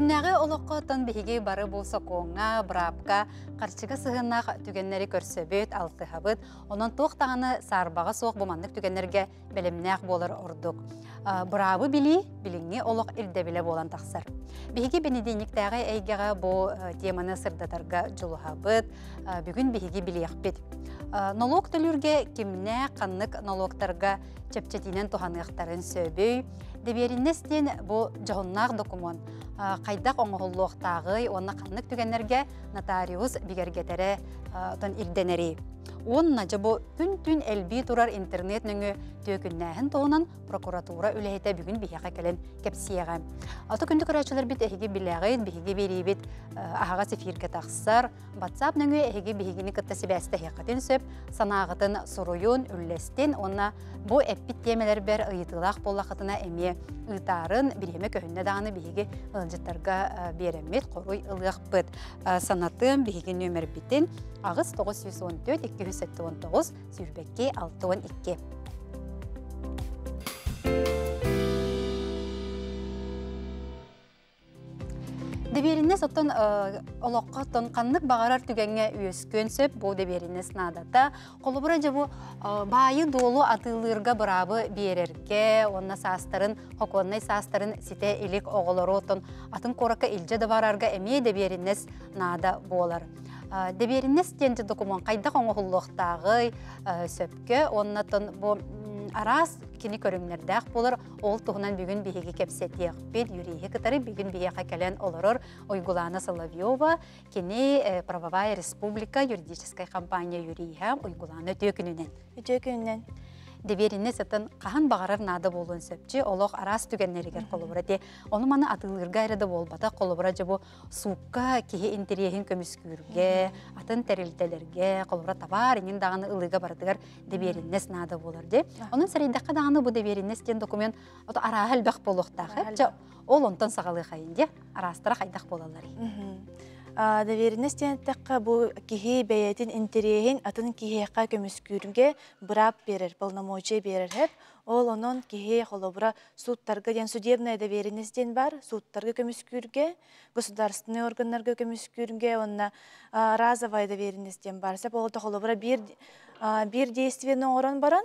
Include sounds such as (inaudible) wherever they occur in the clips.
Күннәге олоққотын беге бары болса коңа, брапка, қарчыға сығынақ түгеннері көрсөбет, алтыхабыт, онын тоқтағаны сарбаға соқ бұмандық түгеннерге білімнәқ болыр ордық. Брабы били, биліңе олық үлді біле болан тақсыр. Беге бенедейниктәғі әйгеға бұл теманы сырдатарға жұлғабыт, бүгін беге білеқпет. Налог түлірге кімнә қаннық налогтарға чәпчетінен тұханықтарын сөбей, Дебериннестен бұл жоғыннақ документ қайдақ тағы оны қанық түгеннерге нотариус бігергетері тұн үлденері онна бо түн түн элби турар интернет нөңө төкүннәһен тоонан прокуратура үлэһитэ бүгүн биһиэхэ кэлэн кэпсиэҕэ. Аты күндү көрәчелер бит эһиги билэҕит, биһиги берибит э, аһаҕа сефирге тахсар, WhatsApp нөңө эһиги биһигини кытта себээстэ хиэхэтин сөп, санаагытын суруйун, үллэстин, онна бу эппит темелер бер ыйытылаах боллахытына эмиэ ыйтаарын биреме көһүннэ дааны биһиги ылжыттарга э, береммит, хоруй ылыахпыт. Э, санатын биһиги номер битин, агыс 914 1999, сұттан 612. Деберіне бағарар түгенге өз көнсіп, бұл деберіне қолы Қолыбыра жабу байы долу атылырға бұрабы берерге, онына састарын, хоконнай састарын сите илік оғылыру отын, атын қорықы илже барарға әме деберіне нада болар. Э, дебериннес тенді документ кайда сөпкі, э, сөпкө оннотон бу арас кини көрүңнердәк болыр, ол тұғынан бүгүн биһиги кепсетиэк бил юрии кітары бүгүн биһиэка келен олырыр Ойгулана Соловьева кені э, правовая республика юридическая компания юрииһа Ойгулана өтөкүнүнен өтөкүнүнен деберинне сытын қаһан бағарар нады болуын сөпчі олық арас түгеннерігер қолыбыра де оны маны атылырға әреді болбата қолыбыра жабу суыққа кейі интериехин көміскүйірге, атын тәрелтелерге қолыбыра табар инин дағаны ылыға барадығар дебериннес нады болар де Оның сәрейдаққа дағаны бұ дебериннес тен документ араа әлбәқ болуқтағы ол онтан сағалы қайынде арастыра қайдақ болалар доверенность тенеттаққа бұл кихи бәйетін интерейін атын кихиаққа көміскүрге бұрап берер, полномочия берер хеп. Ол онын кихи холобыра сұттарғы, ден судебная доверенность ден бар, сұттарғы көміскүрге, государственный органларғы көміскүрге, онына разовая доверенность ден бар. Сәп олды холобыра бір, бір орын барын,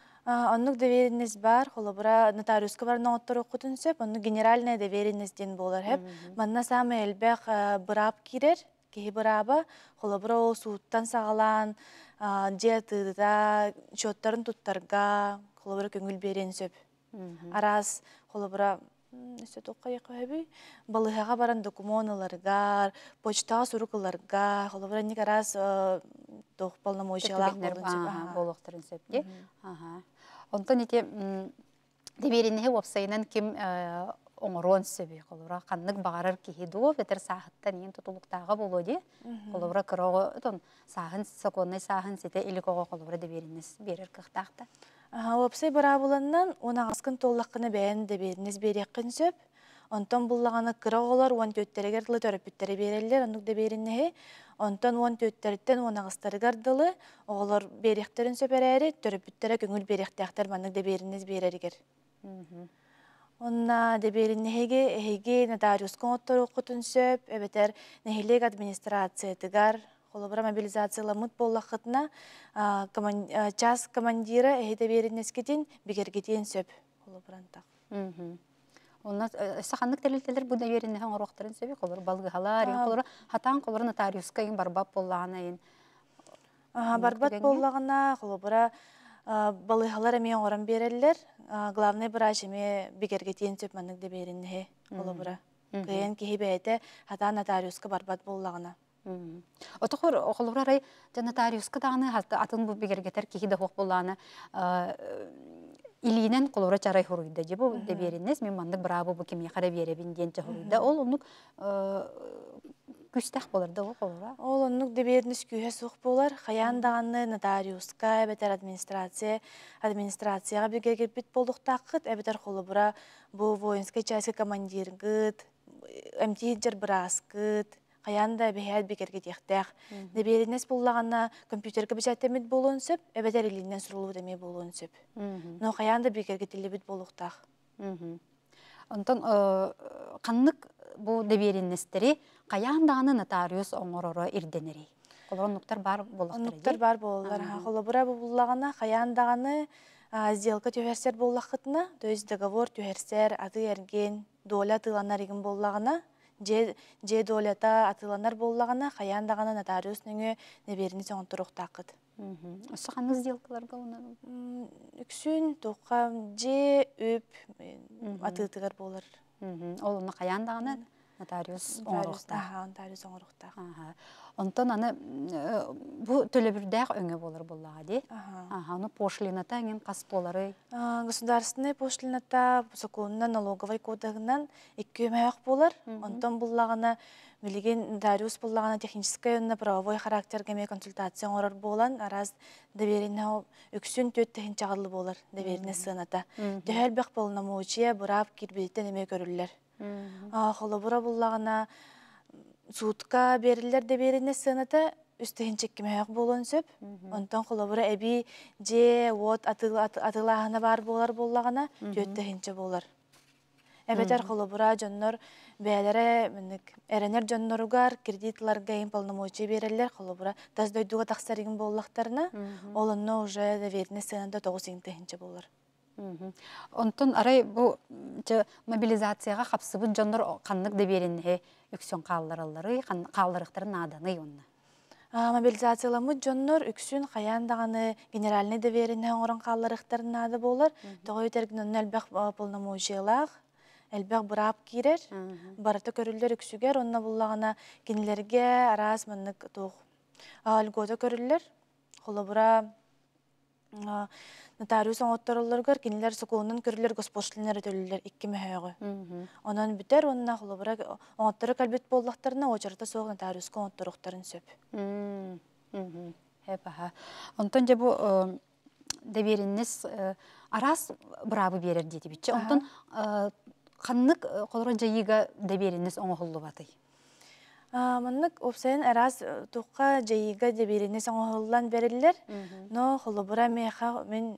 Оның доверенность бар, бұра нотариуска бар ноғыттыру құтын сөп, онну генеральная доверенность ден болар хеп. Манна әлбәқ бұрап керер, кейі бұраба, бұра ол суыттан сағалан, жетыда тыдыда, чоттарын туттарға, холобура көңіл берен сөп. Арас, холобура Сөтөкка якыбы балыға баран докумоныларга, почтага сурукыларга, холобранник арас тох полномочиялар Онтон ите демеринеһе вапсайынан ким э, оңорон сөбе холора каннык багарар киһи дуо бетер саһыттан иен тутулуктагы болоди. берер Опсай бара буланнан уна аскын толлаккыны бәйән дә бернез береккән сөп. Онтон буллаганы кыра олар уан төттәрегә дылы төрөп төттәре берәлләр, онук да беренне. Онтон уан төттәрдән уна гыстарыгар дылы, оглар беректерин сөпәрәре төрөп төттәре көңүл беректәктәр манны да беренез берәргер. Онна де береннеге эге нотариус контор укытын сөп, әбетер нәһилек администрация тыгар, холобра мобилизацияла мут боллахытна час командира эхете беринескетин бигергетен сөп холобрантак. Онна э, саханнык телелтелер буда беринне хан ороқтарын сөбе холор балгыхалар, холор хатан холорна тариуска ин барбап боллағана ин. Барбат боллағына холобра балыхалар эме орын береллер, главный врач эме бигергетен сөп манык де беринне холобра. Кыян кихи бәйте хатан нотариуска барбат боллағына. Отохор оғылурарай жанатариуска дағаны атын бұл бігергетер кехиде хоқ боланы э, э, илинен қолура чарай хуруйда же бұл деберинес мен мандық бұрабы бұл кеме қара беребін денче хуруйда ол онық э, күстәк боларда ол қолура ол онық деберинес күйе соқ болар хаян дағаны нотариуска әбетер администрация администрацияға бігергет бит болдықтақыт әбетер қолы бұра бұл воинская часть командир гыт әмтиджер бұраскыт қаянда бәйәл бекерге дехтәх. Нәберенес буллаганна компьютерге бисәтемит булуын сөп, әбәдәр илиннән сұрылу дәме булуын сөп. Но қаянда бекерге телебит булуқтах. Онтан қаннық э, бұ дәберенестері қаяндағаны нотариус оңороры ирденері. Қолғаннықтар бар болақтыр. Оннықтар бар болылар. Қолыбыра бұллағана қаяндағаны сделка төхәрсер боллақытына, то договор төхәрсер, аты әрген доля тыланарегін боллағына же долята атыланар боллагана каяндагана нотариус нөңө неберини соң Осы қаныз сделкаларға оны? Үксін, тұққа, же, өп, атылтығар болыр. Ол оны нотариус оңорухта. нотариус оңорухта. Онтон аны э, бу төлөбүрдәк өңе болыр буллага де Аха, аны пошлината әңен кас болары. Государственный пошлината законына налоговый кодегынан екі мәяк болар. Онтон буллагына билеген нотариус буллагына техническай на правовой характер консультация оңорор болан, араз доверенне өксін төт чағылы болар, доверенне сыната. Дөһәлбек бурап кирбитте неме көрүлләр. Холы бұра бұллағына берілер де беріне сынаты үстігін чеккімәйік болуын сөп. Онтан қолы бұра әбі де от, атылағына бар болар боллағына че болар. Әбәтер қолы бұра жоннор бәлірі әрінер жонноругар кредитларға ең полномочия берілер қолы бұра таздойдуға тақсарығын боллақтарына олынны уже веріне сыныты тоғыз че болар. Онтон арай бу мобилизацияға қапсыбыт жондар қаннык деберинне үксөн каалыраллары, каалырыктары наданы онна. Мобилизацияламы жоннор үксін қаяндағаны генеральный доверенне орын қалырықтарын ады болыр. Тоғы өтергін өнін әлбәқ полному желақ, әлбәқ бұрап керер. Барыты көрілдер үксігер, онына бұллағына кенелерге арас мұнық Әлгі өте көрілдер, қолы бұра нотариус оңоттороллоргар кинилер сокуунун көрүлөр госпошлинер өтөлүлөр икки мөһөөгү онон бүтер онна холобура э, оңоттору калбет боллактарына очарта соог нотариуска оңотторуктарын сөп эпаха онтон же бу э, дебериннес э, арас бырабы берер деди битчи онтон ханнык колоро жайыга дебериннес оңохуллубатый Маннык опсайын араз туққа жайыга дебериннес оңохуллан бериллер но холобура меха мен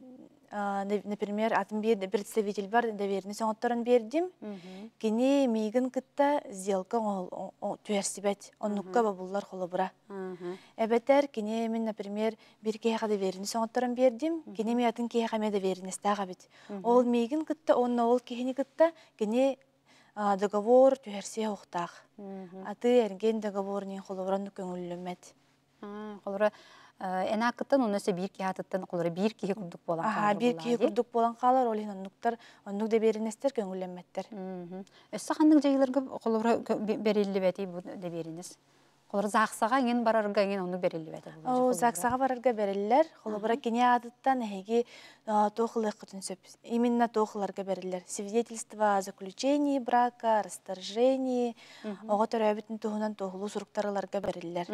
например, атын бер представитель бар, доверенность оңоттарын бердім. Кені мейгін кітті сделка бәт, онныққа бабылар қолы бұра. Әбәттәр, кені мен, например, бір кейіға доверенность оңоттарын бердім, кені мей атын кейхі ме дәверіні тағы бет. Ол мейгін күтті, онна ол кейхіні күтті, кені договор түйәрсе оқтақ. Аты әрген договорның қолы бұран Қолы Әна э, қыттан, бир кихи атыттан колора бир кихи курдук болан калар. болан қалар, ол оннуктар, оннук да беринестер көңүлленметтер. Өсі қандың Олар зақсаға ген барарға ген оны берілі бәді. О, зақсаға барарға берілілер. Қолыбыра кене адыттан әйге тоқылық құтын сөп. Именно тоқыларға берілілер. Свидетельство о заключении брака, расторжении, оға түрі әбітін тұғынан тоқылу сұрықтарыларға берілілер.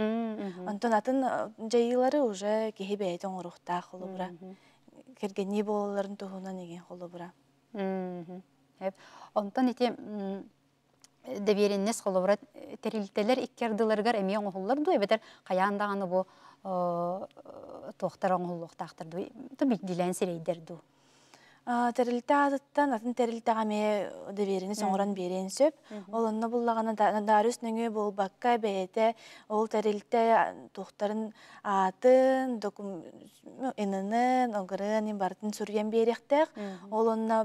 Онтон атын жайылары уже кеге бәйтін ұрықта қолыбыра. не болыларын тұғынан еген қолыбыра. Онтон ете дебереннес холовра э, терилтелер иккердыларгар эмиен оһуллар дуй бетер каяндаганы бу э, э, тохтар оңуллуктактыр дуй то Тәрілті азыттан, атын тәрілтіғаме э, дөберіні соңыран берен сөп. Ол онны бұллағаны дарыс нөңе бұл баққа бәйеті, ол тәрілті тоқтарын атын, инынын, оғырын, бартын сүрген беректіқ. Ол ұнына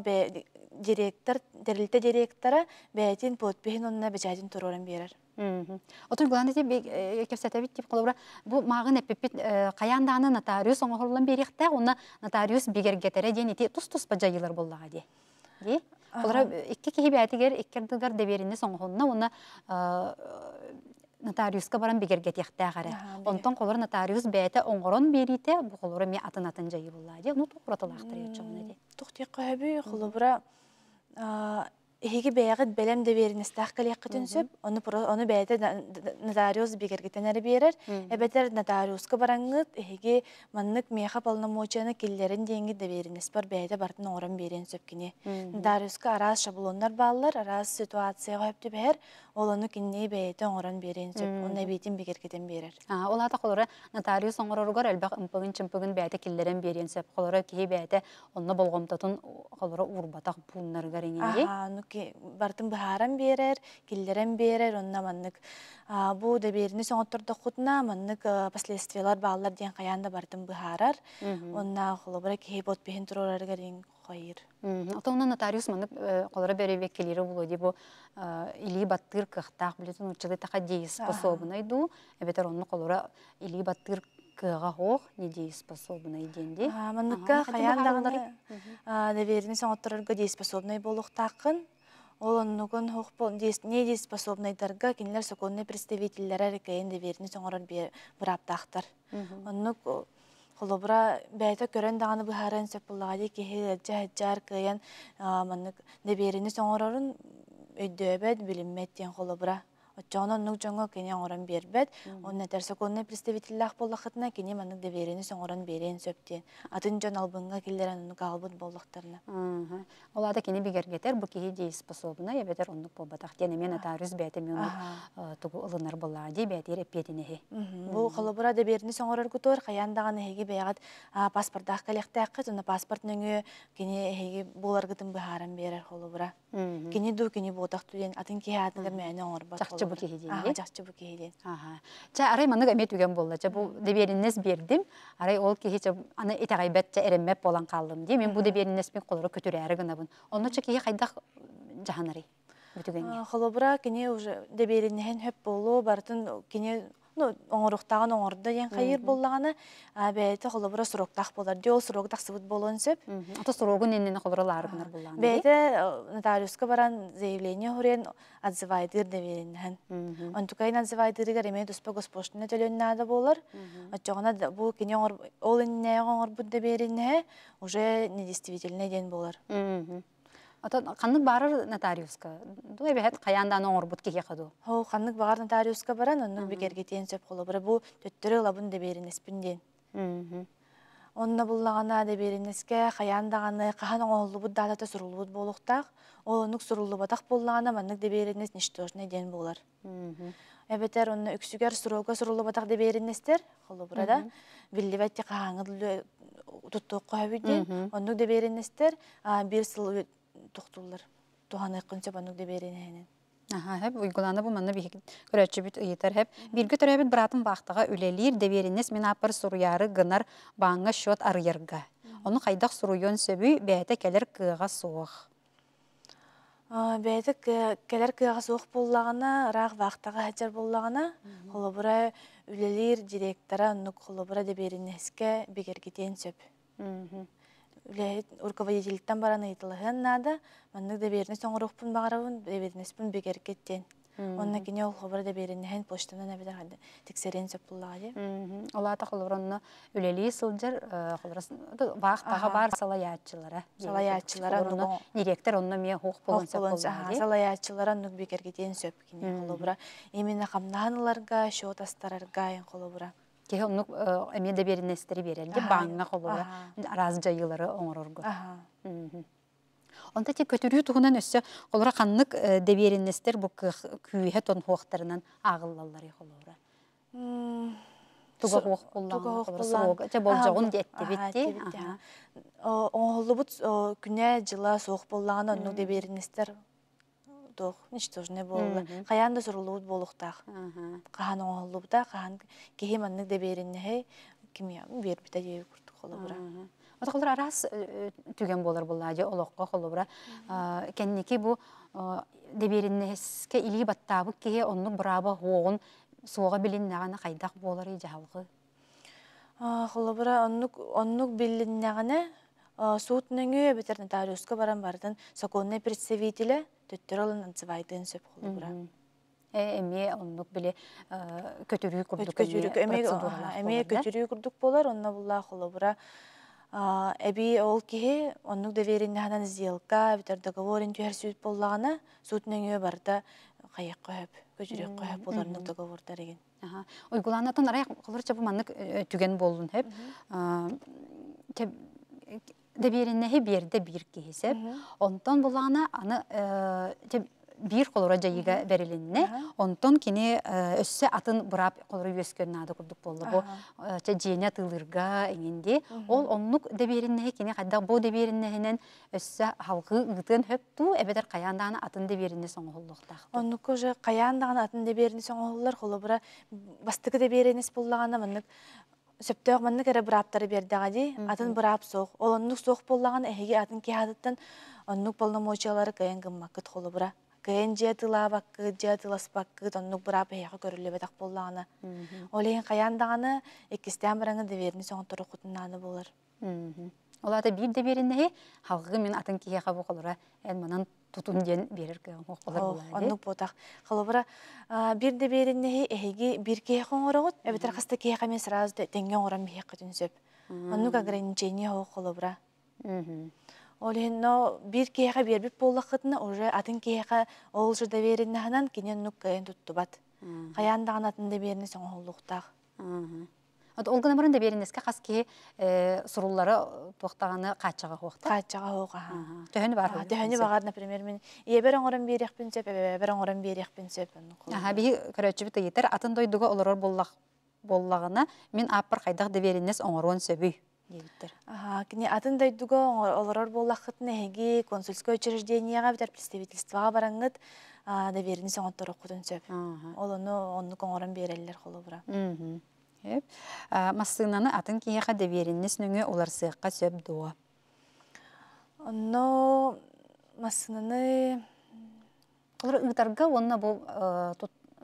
директор, тәрілті директора бәйтін, подпехін онна бәжәдін тұрорын берер. Отын гланы деп кепсәтә бит тип бу мағын нотариус құрылын беріқті, оны нотариус тере де берине оны нотариусқа баран бигерге тиэхтэ Онтон колор нотариус бәйті оңғырын берите, бу колора атын атын жайы Ди, Иһиги бэйэҕит бэлэм да биэринэстаах калиэххэ түнсүп, ону ону бэйэтэ нотариус бигэргэтэн эрэ биэрэр, эбэтэр нотариуска бараңгыт, иһиги маннык миэхэ полномочияны киллерин диэнгит да биэринэс бар бэйэтэ бартын ооран биэрин сөпкини. Нотариуска араас шаблондар бааллар, араз ситуация өптү бэһэр, олону кинней бэйэтен орон берин деп онна бейтин бигеркетен берер. а Олата холора нотариус оңороргор элбак ымпыгын чымпыгын бәйті киллерен берен сөп холора кей бәйті онна болғомтатын холора урбатақ буыннар гаренге. Нуки бартын бахаран берер, киллерен берер, онна маннык бу да берини соңоттордо хутна маннык э, последствиялар баалар ден каянда бартын бахарар. Онна холобра кей бот бехин турорар гарен хайыр. Ата нотариус манып э, қолары бәрі келері бұл өде бұл э, илі баттыр кықтақ білетін ұтшылы тақа дейіс способына иду, әбетер оның қолары илі баттыр кыға хоқ не дейіз способына иденде. Мұныққа қаян дағыны дәберінің соң отырырғы дейіз способына болуқтақын, ол оннугун хохпол не деспособныйдарга кинилер соконны представительлер арекейин де верни соңорор бир браптахтар оннук холобра бәйті көрін дағаны бұхарын сөп бұллағады кехе әджәр кыйын маннык деберіні соңырарын өйдөбәд білімметтен холобра. Оттоно нук жоңго кене оңорон бербет. Онна терсеконна представительлах боллахытна кене берені соң орын берен сөптен. Атын жон албыңға келдерен нук албыт боллахтарна. Олада кене бигергетер бу кеһи дей способна ебетер оннук болбатах. Тене мен ата рүз бәте мен тугу ылынар болла ди бәтер эппетинеһи. Бу халыбыра доверени соңорор кутор қаяндағаны эһиги бәягат паспортдах калехтәк кыз, онна паспорт нөңө кене эһиги буларгытын баһарын берер холыбыра кини ду кини бодах туден атын киһаатыгар мээне оңорбат жакчы бу киһиден а жакчы бу киһиден ча арай манык эмет үген болла ча бу дебериннес арай ол киһи ча аны итагайбет ча эреммеп болан калдым мен бұл дебериннес мен колору көтөрәри гына абын. онно ча киһи хайдах уже бартын ну оңоруктаган оңорду ден кайыр боллаганы бэйте холобура суроктах болар диол сурогдах сыбыт болон сөп ата сурогун эннене холора лааргынар боллаган бэйте э, нотариуска баран заявление хурен отзывайдыр дебериннен онтукайын отзывайдырыгар эме дуспа госпоштуна төлөннаада болар отчогона бу кине ол энне оңорбут деберинне уже недействительный ден болар Отон каннык барыр нотариуска. Ду эбехет каяндан оңор бут кеге каду. Хо, каннык багар нотариуска баран, онун бигерге тен сөп колу. Бир бу төттөрө лабын да берин эспинден. Онна буллагана да беринеске каяндаганы кахан оңолу бут дата да сурулу бут болуктак. Олонук сурулу батак буллагана маннык да беринес ништошне ден болар. Эбетер онна үксүгер сурулга сурулу батак да беринестер. Холу бурада биллибетти кахаңы э, туттук кохабиден. Оннук да беринестер бир сыл тоқтулар туған айқын сөп анық деберенеһенен Аха, һәп уйгуланы бу манны бик көрәче бит йетер һәп. Бир гөтер һәп братым бахтыга үлелир деверенес мен апыр суруяры гынар баңа шот арыйырга. Оны кайдак суруйон сөбүй бәйәтә келер кыга суык. Бәйәтә келер кыга суык буллагына, рах вахтыга хәҗәр буллагына, холобура үлелир директора нук холобура деберенескә бигергетен сөп руководителтен баран ыйтылыһын нада маннык соңғы берне соңорухпун багарабын дебернеспун бегер кеттен онна кине ол хобар да береннехен почтанан абида хады тексерен сөппуллага олата холоронно үлели сылжар э, баах тага бар салаятчылара салаятчылара директор онно мия хук болгон сөппуллага салаятчылара нук бекерге тен сөп кине холобура именно кеһе оннук эмиэдэ биэриннэстери биэрэлди бааңна қолы, Онда жайылары оңорорго онта өссө холура ханнык дебиэриннестер бу күүһэ тон хуохтарынан жыла суох буллаана болдук ничтожный болла каянда сурулуут болуктах кахан оолубута кахан кихи маннык да бериннехей кимия бербита жеби холобра. холобура холобра раз э, э, түген болар бұл әде олыққа қолыбыра. или баттабу деберінеске онну браба хон суга билин оғын соға кайдах болари қайдақ Холобра онну онну билин білін нағаны Э, суутныңы бетерне тарюска баран бардын соконны представителе төттөр алын ынцыбайдын сөп кылы Эми Эме оннук биле көтөрүү курдук. Көтөрүү эми көтүрүү курдук болар, онна булла кылы э, Эби ол кихи оннук доверенне ханан сделка, битер договорин түһәр сүз боллагана суутныңы барда кайык көһөп, көтөрүү көһөп боларнын договордар эген. Ойгуланатын арай кылырча бу маннык э, түген болдун хеп дебериннеһи биэрдэ биир киһисеп онтон булана аны бир холора жайыга берилинне онтон кини өссө атын бурап холора үөскөннаады курдук боллобу жиэне тылырга эңинди ол оннук дебериннеһи кини хайда бу дебериннеһинен өссө халгы ыытын хөпту эбедер каяандаана атын деберинне соңохоллохтах оннук уже каяандаана атын деберини соңохоллор холобура бастыкы деберинес буллагана мынык сөптөөк манна кере бұраптары бердіғади, атын бұрап соқ. Ол оннық соқ боллаған әйге атын кеадыттан оннық полномочиялары кайын гымма кыт қолы бұра. Кайын жетіла баққы, жетілас баққы, оннық бұрап әйге көрілі бәдақ боллағаны. Ол ең қаяндағаны, екістен біріңі деверіні соңын тұры құтынаны болыр. Оларды бир де бериннеһи халгы мен атын кие хабы колора эн манан тутун ден берер кылар булар. Онны потак халыбыра бир де бериннеһи эһиги бир кие хоңорогот, эбетер хаста кие хаме сразу тенген орам бихе кытын сөп. Онны ограничение хо халыбыра. Олинно бир киеха бербит боллахытны уже атын киеха ол жырда бериннахынан кинен нук кайын туттубат. Каян дагынатын да берини соң олуктак ол гына мұрын да берінеске қас ке э, сұрулары тоқтағаны қачаға қоқты? Қачаға қоға. Төһені бар. Төһені бағар, например, мен ебер оңырын берек бен сөп, ебер оңырын берек бен сөп. Аха, бі көрәтші біті етер, атын дойдуға олырыр боллағына, мен аппыр қайдақ да берінес оңырын сөбүй. Кіне атын дойдуға олырыр боллақытын әйге консульское учреждениеға бітер представительстваға бараңғыт да берінес оңырын құтын сөп. Олыны онны оңырын берелілер қолы бұра. Масынаны атын киеха дебериннес нүңі олар сыйыққа сөп дуа. Но масынаны... Олар ұйтарға онына бұл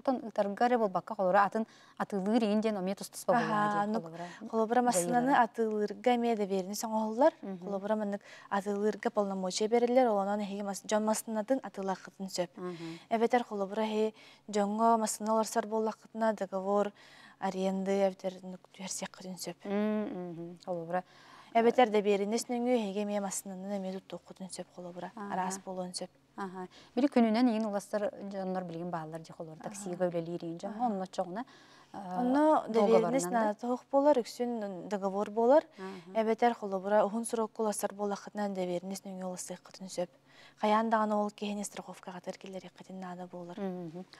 тон ытаргары бол баққа холора атын атылыр инден оме тустус ба болмады. Холобра масынаны атылырга меде берини соң оллар. Холобра мәнік атылырга полномочия берилер, берілер, олынан мас жон масынатын атылакытын сөп. Әбетер холобра хе жонго масыналар сар боллакытына договор аренды әбдердің түерсек дүнсөп. Олыбыра. Әбетер де берінесін өңі егеме масынының әмеді тұқы дүнсөп қолыбыра. Арас болу үнсөп. Білі күнінен ең ұластар жанлар білген бағалар дек олар. Таксиге өлелі ерейін жан. Оның отчоғына Оны дәверінесін анатоқ болар, үксін договор болар. Әбетер қолыбыра, ұғын сұрок қоластар болақытынан дәверінесін өңі ұласты қытын сөп каяндаана ол кеһене страховкага тергилери катиннаада болор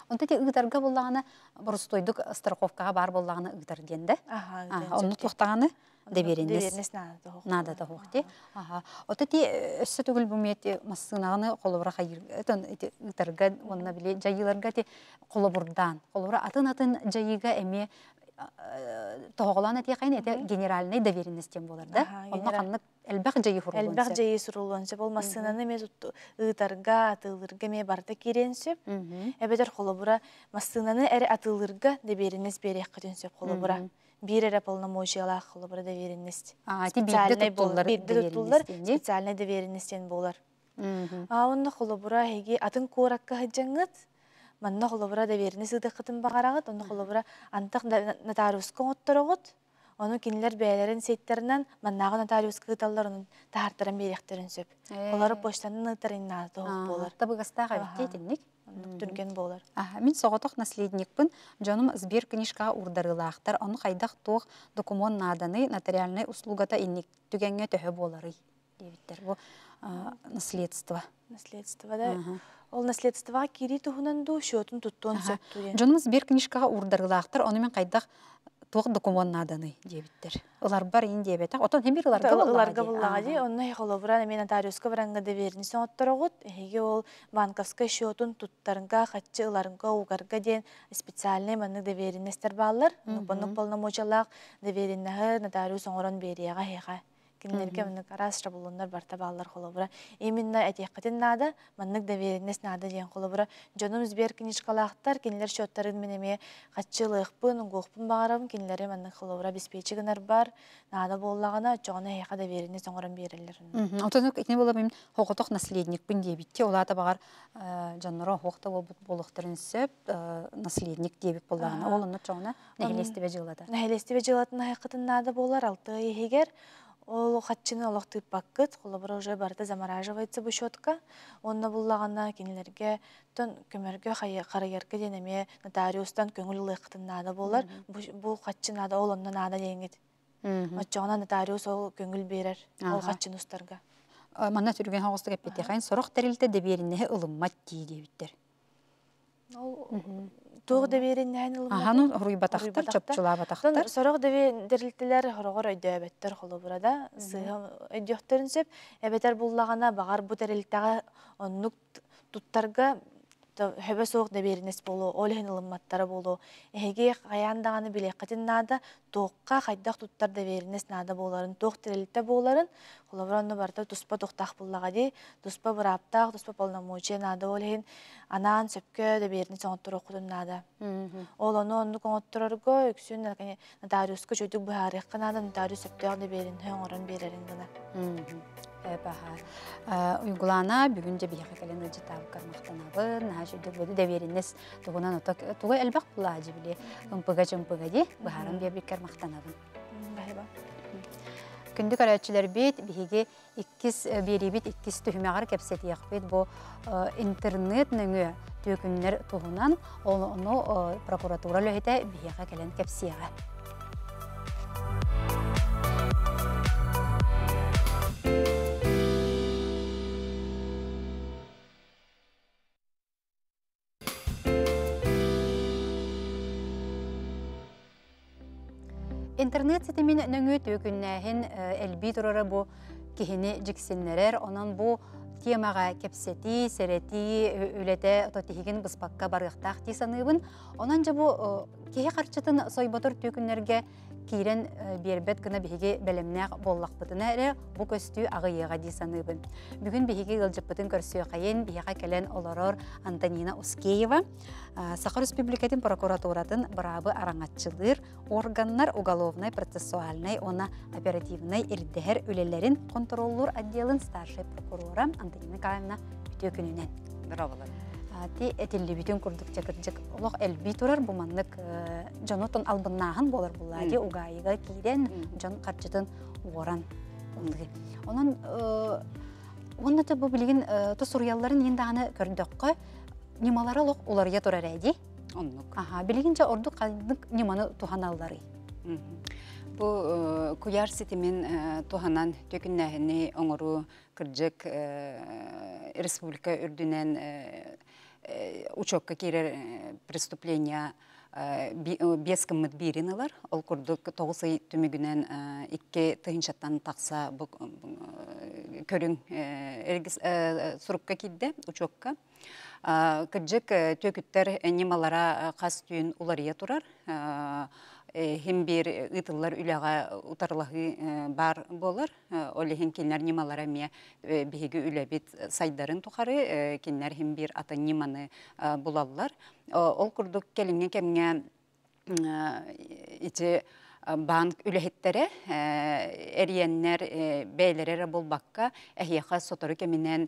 Онда те ыгытарга буллагана боростойдук страховкага бар буллагана ыгытар диэн тұқтағаны онну туохтаганы деберенес наада тохох те ота э, те өссө түгүл бумиет массыынаганы колобура хайыртон ыгытарга онна біле жайыларга те колобурдаан колобура атын атын жайыға әме тоғолан әте қайын әте генеральный доверенностен болар да онна қанны әлбәқ жайы хұрулын әлбәқ жайы сұрулын сөп ол массынаны мен ыытарға атылырға ме барды керен сөп қолы бұра массынаны әрі атылырға доверенность берек қытен сөп қолыбыра бир әрі полномочиялар қолыбыра доверенность специальный болар специальный доверенностен болар қолы бұра әге атын қағы жаңыз манна холобура да берини сыдыкытын багарагыт онно холобура антык нотариуска отторогут ону кинилер бээлерин сейттеринен маннагы нотариуска кыталлар онун таартырын беректерин сөп э. олар почтанын ытырынна тоок болар табыгастага беттейтинник түрген болар. Мен соғытық наследникпін, жоным сбер книжкаға урдарылақтар, оны қайдақ тоқ документ наданы нотариальный услугата инник түгенге төхі болары. Дебіттер, бұл наследство. Наследство, да ол наследство кири туһунан ду шотун туттуон бер Жонумуз бир книжкага урдырылаактар, ону мен кайдах туох документнаданы дебиттер. Олар бар ин дебетак, отон хемир уларга буллага. Уларга буллага мен нотариуска баранга да берни соотторогут, эге ол банковская шотун туттарынга, хатчы уларынга угарга ден специальный маны да беринестер баллар, ну полномочиялар да нотариус оңорон берияга кинилерге мынык арастра булуннар барта баалар холобура именно этиэккатын наада маннык нады, наада дәверінес нады бер бұра. кинилер бер мен эме каччылыыкпын угуохпун баарым кинилери маннык холобура обеспечигынар бар наада буоллагана очоҕуна эйэха доверенность оҥорон мен ол бақыт, олоқтып баккыт, қолыбыры барды барда замараживается бұш шотка. Онна бұллағанна кенелерге тон көмерге қарайерге денеме нотариустан көңіл қытын нады болар. Бұл қатшын нада ол онна нада еңгеді. Отчоғына нотариус ол көңіл берер, ол қатшын ұстарға. Э, манна түрген хоғысты кәппетте сұрақ тәрілді деберіне туох да берин нән ылы. Аһаны хуруй батактар, чапчыла батактар. Сорох да дерилтелер хорогор өйдөбөттөр холу бурада. Сыгы өйдөктөрүнсөп, эбетер буллагана бағар бу дерилтага оннук туттарга хөбө соқ дәберінес болу, олығын ұлыматтары болу. Әге қаяндағаны біле қытын нады, тоққа қайдақ тұттар дәберінес нады боларын, тоқ тірелітті боларын, құлабыранны барта тұспа тоқтақ бұллаға де, тұспа бұраптақ, тұспа полномочия нады олығын, анан сөпкі дәберінес оңыттыру құтын нады. Ол оны оны оңыттырырғы, үксін нотариусқа жөдік бұхарық қынады, нотариус сөпті оң дәберін, оңырын берерін ғына. Э, баһа уйгулана бүгүн же бияка келен ыжытаап кармактанабын наха шүдүк бөдү деберинес тугунан ото тугу элбак була жибили ымпыга чымпыга ди баһарам биябик бит биһиги иккис э, берибит иккис бу э, интернет нөңө түкүннер оны прокуратура сетимин нөңүт үгүннәһин э, элби турара бу киһини жиксиннерер онан бу темаға кепсети серети үлете ототихигин быспакка барыхтах ти саныбын онан жабу кеһе харчатын сойботор түкүннерге кирен э, биэрбет гына биһиги бэлэмнээх боллахпытына эре бу көстү агыйыга дии саныыбын бүгүн биһиги ылжыппытын көрсүөхайын биһига кэлэн олорор антонина ускеева э, Сақыр республикатын прокуратуратын быраабы араҥатчылыыр органнар уголовной процессуалнай, она оперативнай ирдэһэр үлелерін контроллур отделын старший прокурора антонина каевна үтүө күнүнэн ти этилли бүтүн курдук чакырдык олох элби турар буманнык э, жонотон албыннаагын болор буллади угайыга кирен жон карчытын уоран онон э, оннаты бу билигин э, то сурьялларын немалары олох уларыя турар эди оннук аха билигинче ордук кадык неманы туханаллары бу куяр ситимен туханан төкүннәһини оңору республика үрдүнен Э, учок кирер э, преступления э, бес кыммыт биринылар, ол курдук тоғысы түмігінен икке тыгынчаттан тақса көрін сұрыпқа кидді, учокка. Кыджык төкүттер немалара қас түйін улария турар. Хем э, бир э, ытыллар үләгә э, бар болар. Олеһен кинләр нималара ме биһиге үлә бит сайдарын тухары кинләр хем бир ата ниманы булаллар. Ол курдук келинге кемгә ите Э, банк үлеһиттәре э, эриеннәр э, бәйләре бул бакка әһияха сотору кеминен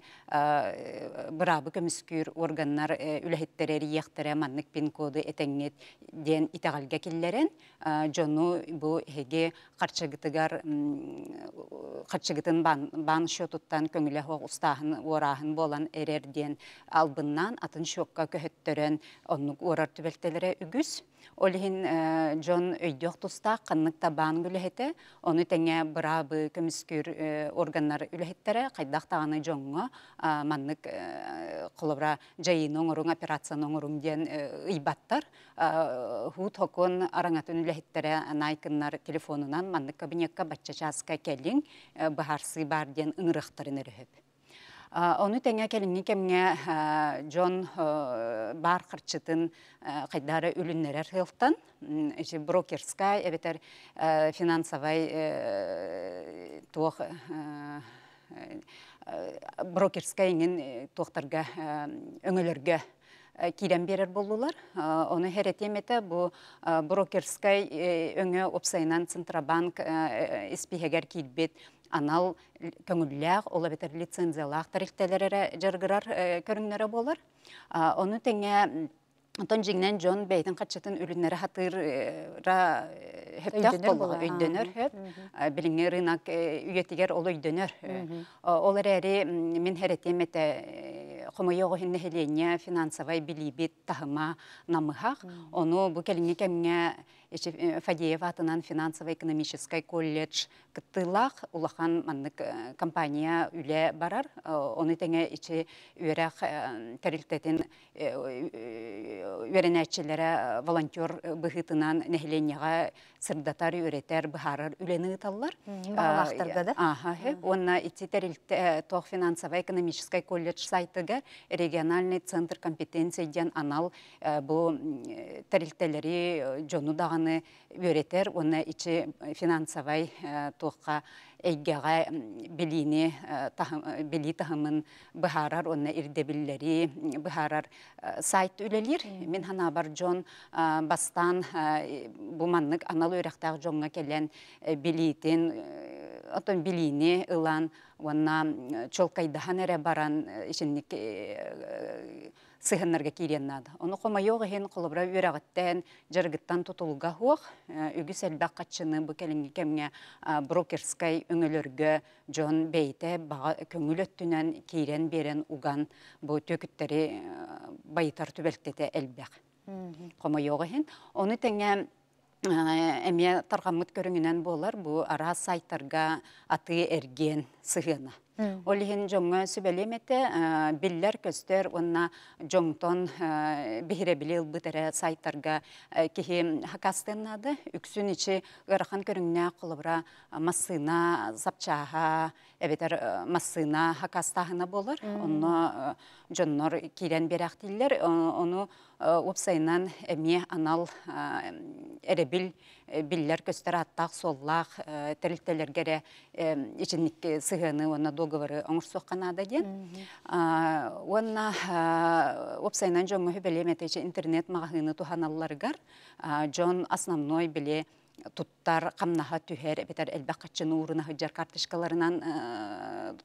бырабы көмүскүр органнар үлеһиттәре эрияхтәре маннык пин коды этеңет диэн итагалга киллерен жону бу хеге карчыгытыгар карчыгытын бан бан шотуттан көңүле хог болан эрер ден албыннан атын шокка көһөттөрөн оннук уорар түбелтелере үгүс Олиһин э, Джон өйдөх туста қаннық табан гүліхеті, оны теңе бұрабы көміскүр э, органнары үліхеттері қайдақ тағаны Джонға маннық қолыбра э, жайын оңоруң операцияны оңоруң ден ұйбаттар. Ху токон араңатын үліхеттері найкыннар телефонынан маннық кабинетка баччачаска келін бұхарсы бар ден Оны тәңе келінгі кемге Джон э, бар қырчытын қайдары э, үліннерер әрхелттан, брокерскай, әбетер э, финансовай тоқ брокерскайыңын тоқтарға өңілерге Э, кирен берер болулар. Э, оны херетемете бу э, брокерскай өңө опсайнан Центробанк испихегер килбет анал көңүлләг ола бетер лицензиялах тарихтелерге жаргырар көрүнгөрө болар. Оны теңе Онтон жигнен жон бәйтін қатшатын үлінері хатырра хөптәк болға өйдөнөр хөп. Біліңе үйетігер ол өйдөнөр. Олар әрі мен хәрәтемете хомойо оһиннеһилиэнньэ финансовый билибит таһыма намыһах ону бу келиҥҥи кэмҥэ Э, Фадеева атынан финансово экономический колледж кыттылах улахан маннык э, компания үле барар. Э, Оны теңе ичи үрәх тәрилтетін үрәнәтчілері волонтер бұхытынан нәхіленеға сырдатар үйретер бұхарыр үлені ұталлар. Бағалақтырды да? Аха, онна ити тоқ финансово экономический колледж сайтыға региональный центр компетенции ден анал бу тәрилтелері жону даган оны бөретер, оны ичи э, финансовай э, тоққа әйгеға біліне, білі тахымын бұхарар, оны ирдебілері бұхарар э, сайт үлелер. Мен хана бар жон бастан бұманнық анал өрақтағы жонға келен білейтін, отон билини ылан, онна чолкайдахан баран, ішінник кейден нады. Оны қомайоғы хен қолыбыра өрағыттен жарғыттан тұтылға хуақ, э, үгі сәлбәк қатшыны бұл кәлінгі э, брокерскай өңілерге жон бейте баға көңіл өттінен кейрен берен уған бұл төкіттері э, байытар түбәліктеті әлбәк. Қомайоғы хен. Оны тәңе әме тарғамыт көріңінен болар, бұл ара сайтарға аты әрген сығына. Олиһин жоңға сөбелеметті биллер көстер, онна жоңтон бұтыры сайттарға сайттарга кихи Үксін үксүн ичи көріңіне көрүңнә масына, масына, әбетер эбетер массына болыр. болар жоңнор жоннор кирен берактиллер ону өпсайынан әме анал эребил биллер көстер аттақ, соллақ, терилтелергере сығыны сыгыны договоры оңырсоққанада ден. Онна опсайнан жон мұхи білеметече интернет мағыны туханалларгар, жон основной біле туттар қамнаға түһәр бетер әлбәк қачын урына хыджар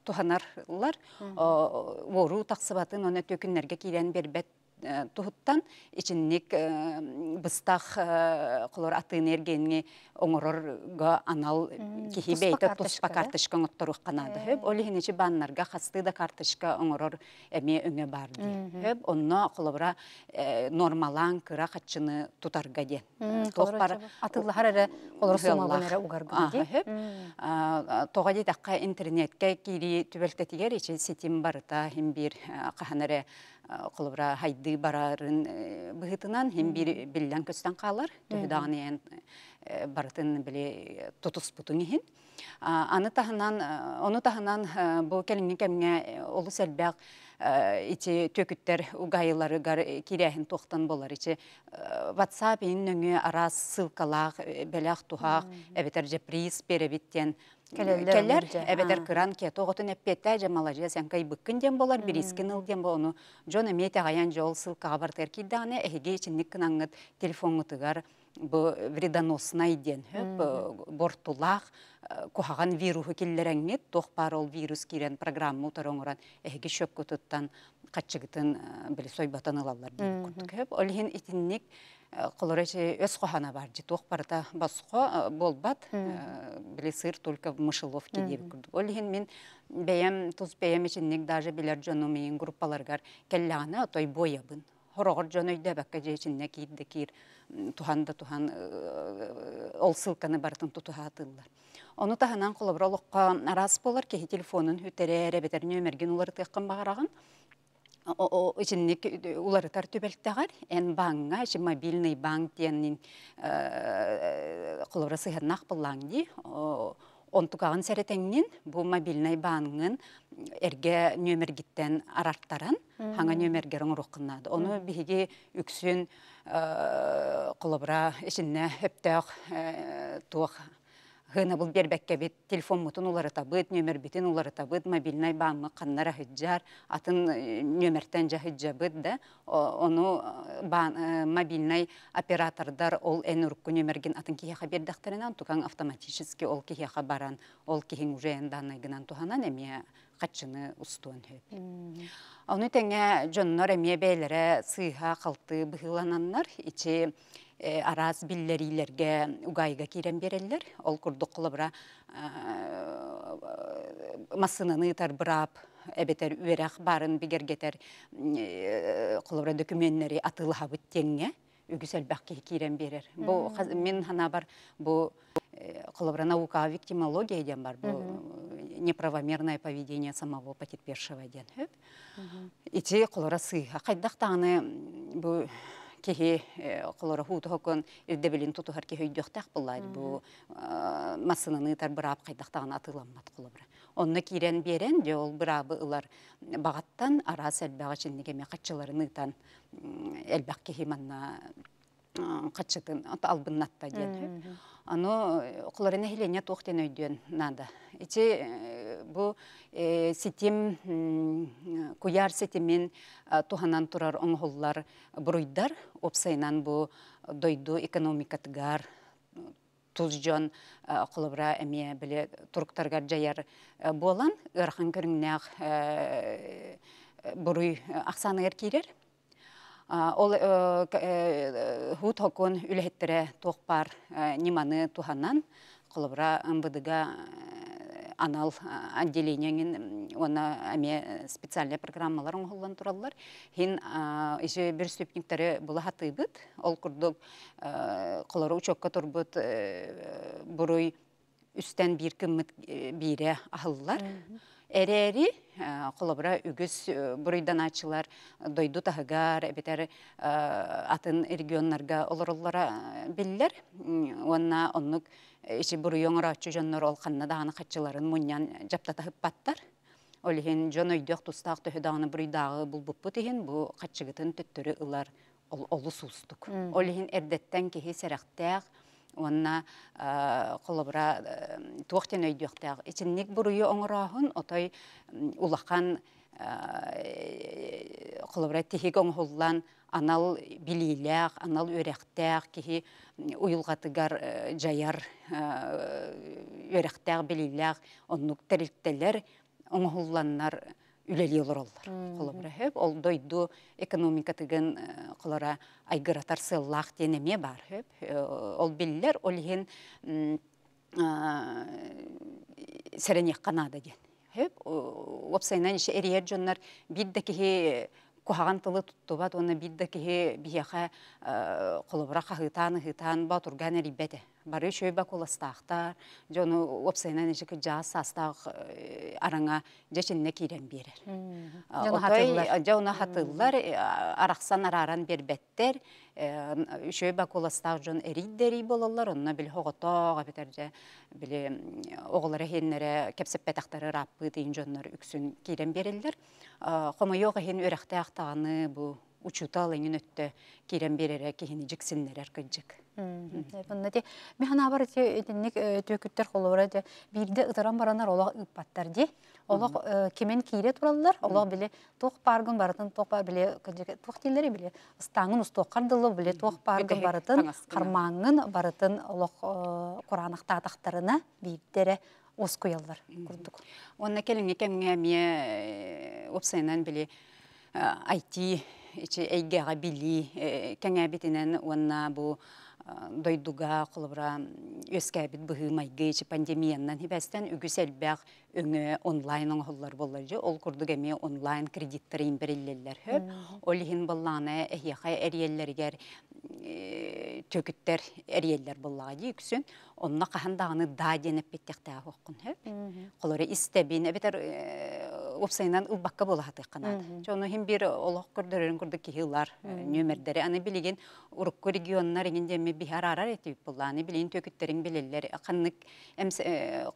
туханарлар вору тақсыбатын оны төкіннерге килен бербет Э, туһуттан ичинник э, быстах э, холор аты энергияны оңорорга анал кихи бейте туспа карточка оңотторук канады хөп ол хиничи баннарга хасты да карточка оңорор эми өңө барды хөп онно холобра нормалан кыра хатчыны тутарга де тохпар атыллахар эре холор сумаланера угарга хөп тога дит акка интернетке кири түбөлтетигер ичи сетим барыта хим бир каханере қолыбыра э, хайды барарын э, бұғытынан, хем бір білден көстен қалар, түхідағын ең э, барытын біле тұтыс бұтың ехін. Аны тағынан, оны тағынан бұл кәліңе кәміне олы сәлбәқ ити төкүттер угайлары гар кирәһин болар ичи WhatsApp ин нөңө ара ссылкалах белях тухах эбетер же приз перебиттен келлер эбетер э, күран ке тоғытын эппетте жамала же қай кай быккын дем болар бір искин ұл дем болу. Жоны мейті ғаян жол сылка тәркейді теркиданы әйге үшін ніккін телефонны телефон ұтығар вредоносный ден Бортулақ, бортулах вирусы э, вируху киллереңнет тоқ бар ол вирус кирен программа утороңуран эхиге шөк көтүттан катчыгытын э, били сойбатан ылаллар дейін күрдік ол хен итинник Колоречи өз қохана бар, жетуқ барда басқо э, болбат, э, біле сыр только в мышеловке деп күрді. Олеген мен бәйем, тұз бәйем ішіннек даже білер жону мейін группаларгар келләғана той бойабын. Хорогор жону үйді бәкке жейшінне кейді кейір ол сылқаны бартын тутуһатыллар. Оны таханан қолабыралыққа нарас болар, ке телефонын хүтере, рәбетер нөмерген олар қыққан бағарағын. Ичинник э, уларытар түбәлттәгәр, ән баңға, әші мобильный баң тиеннин кулыбры э, сыгыннак буллаң ди. Онтукагын сәретенген бу мобильный баңын эрге нөмергеттен гиттен араттаран, ханга нөмергер оңруккыннады. Оны бігі үксін құлыбыра э, үшінне хөптәк туак Хына бұл бербәкке бит телефон мутын улары табыт, нөмір бетін улары табыт, мобильнай бамы қаннара хыджар, атын э, нөміртен жа хыджабыт, да, оны э, э, мобильнай оператордар ол ән үрікку нөмірген атын кияха бердақтарынан, тұқан автоматически ол кияха баран, ол кейін уже әнданайгынан тұханан әме қатшыны ұстуын хөп. Оны тәңе жоннор әме бәйлері сыйға қалты бұғылананнар, ичі Э, араз биллерилерге угайга кирем береллер ол курдук кылыбыра э, э, тар бұрап, эбетер үерах барын бигергетер документлері документтери атылабыт теңге үгүсәлбәкке кирем берер бу мен хана бар бу наука виктимология бар бу неправомерное поведение самого потерпевшего ден ити кулыра сыйга кайдак бу кеһи холора э, хууту хокон ирдебелин тутухар кеһи үйдөктак буллар бу э, массынаны тар бырап кайдактаган атыламмат кулабра онна кирен берен де ол бырабы ылар багаттан ара сәлбага чиннеге ме катчыларын ытан элбак кеһи манна катчытын э, албыннатта диен Э, оно куларына хилене тоқтен өйдөн надо. Ичи э, бу э, сетим куяр сетимен туханан турар оңголлар буруйдар опсайнан бу дойду экономикатыгар жон кулыбра әме биле турктарга жаяр болан ырхан көрүңнәк буруй аксаны эркирер. Гуд э, э, хокун үлхеттере тоқпар э, неманы туханнан қолыбыра МВДга анал отделениеңин оны әме специальный программалар оңғылан тураллар. Хин иже бір сөпниктері бұла ол курдук колору учокка турбыт бұруй үстен бір кімміт бире ахыллар. Әрі-әрі қолабыра э, үгіз э, бұрыйдан ачылар, э, дойду тағығар, әбетер атын регионларға олырыллара білілер. Онна оннық іші оңыра ачы жоннор ол қанна дағаны қатчыларын мұньян жапта тағып баттар. Олихен жон өйдіқ тұстақ түхі дағаны бұрыйдағы бұл бұппы деген бұл қатчығытын түттірі ұлар олы сустық. Олихен әрдеттен онна қолыбыра э, э, туақтен өйдіқтағы. Ичіннік бұруы оңырағын, отой улақан қолыбыра э, тихек оңғылдан анал билейләқ, анал өрәқтәқ, кихи ұйылғатығар жаяр өрәқтәқ, билейләқ, оның тәрілттелер оңғылданнар үләли олороллар. Холобра хөп, ол дойду экономика тыгын холора э, айгыратар сыллақ тенеме бар хөп. Э, ол биллер олген э, сәрәнек қанада ген. Хөп, опсайнан ише әриер жоннар бидді кихи тұлы тылы туттубат, оны бидді кихи бияха холобра қағытан, ғытан ба турган бары шөйбә коластақтар, жону опсайнан эшек жас састақ э, араңа жечинне кирен берер. Жону хатыллар э, арақсан араран бербеттер, шөйбә коластақ жон эриддери болалар, онна бил хоғотоға бетерже, били оғылары э, хеннере кепсеппетақтары раппы дейін жонлар үксін кирен берелер. Хомойоға хен өрәқті ақтағаны бұл учута алын өттө кирен берере кихини жиксиннерер кыджык. Буннати э, механа бар э, төкүттөр холора бирде баранар олақ ыппаттар де. Олақ э, кемен кире тураллар, олақ биле тоқ барғын барытын тоқ бар биле тоқ тох тилдери биле стаңын усток кардылы биле тох барытын кармаңын барытын олог атақтарына атактарына бирдере оскуяллар курдук. Онна келинге кемге мие опсайнан биле айти ичи эйгеға били э, кәңәбитинен уанна бу э, дойдуга кулыбра өскәбит быһы майгы пандемияннан пандемиянан хибәстән үгүс әлбәк онлайн оңһоллар боллар ол құрдығы эми онлайн кредиттерін имбериллерлер хөп ол хин болланы эхияха Э, төкүттер әриелер боллаға дейіксін, онына қағандағыны да деніп беттектағы оққын хөп. Қолыры істәбейіне бетер ұпсайынан ұлбаққа болағады қанады. Оны хем бір олық көрдірерін көрді кейілар нөмірдері. Аны білеген ұрыққы регионлар еңінде ме бихар арар етіп болла. Аны білейін төкіттерін білелер. Қанық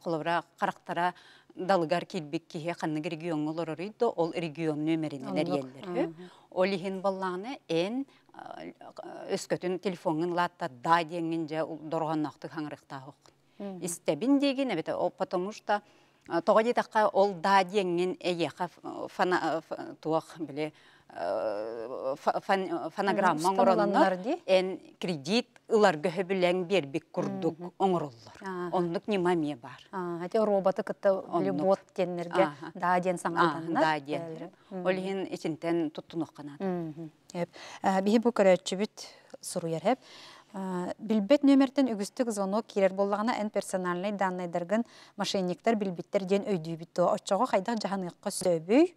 қолыра э, қарақтара далгар килбик кихе ханныгы регион олорорыйды ол регион нөмеринелер Ол Олихин болғаны ән өскөтүн телефонын латта да деңин же доргоннакты хаңрыктаахын истебин деген, әбеті, потому что э, тога дитакка ол да деңин эеха э, туох биле э, фонограмма оронно эн кредит ылар көһөбүләң бербик курдук Оның не немаме бар эти роботы кытта бот теннерге даа диэн саҥалданнар даа диэн олиһин ичинтен туттунокканат биһи бу көрөөчүбүт суруяр хэп билбет нөмертен үгүстүк звонок кирер боллагына эн персональный данныйдаргын мошенниктер билбиттер диэн өйдүүбүт очого хайда жаһаныыкка сөбүй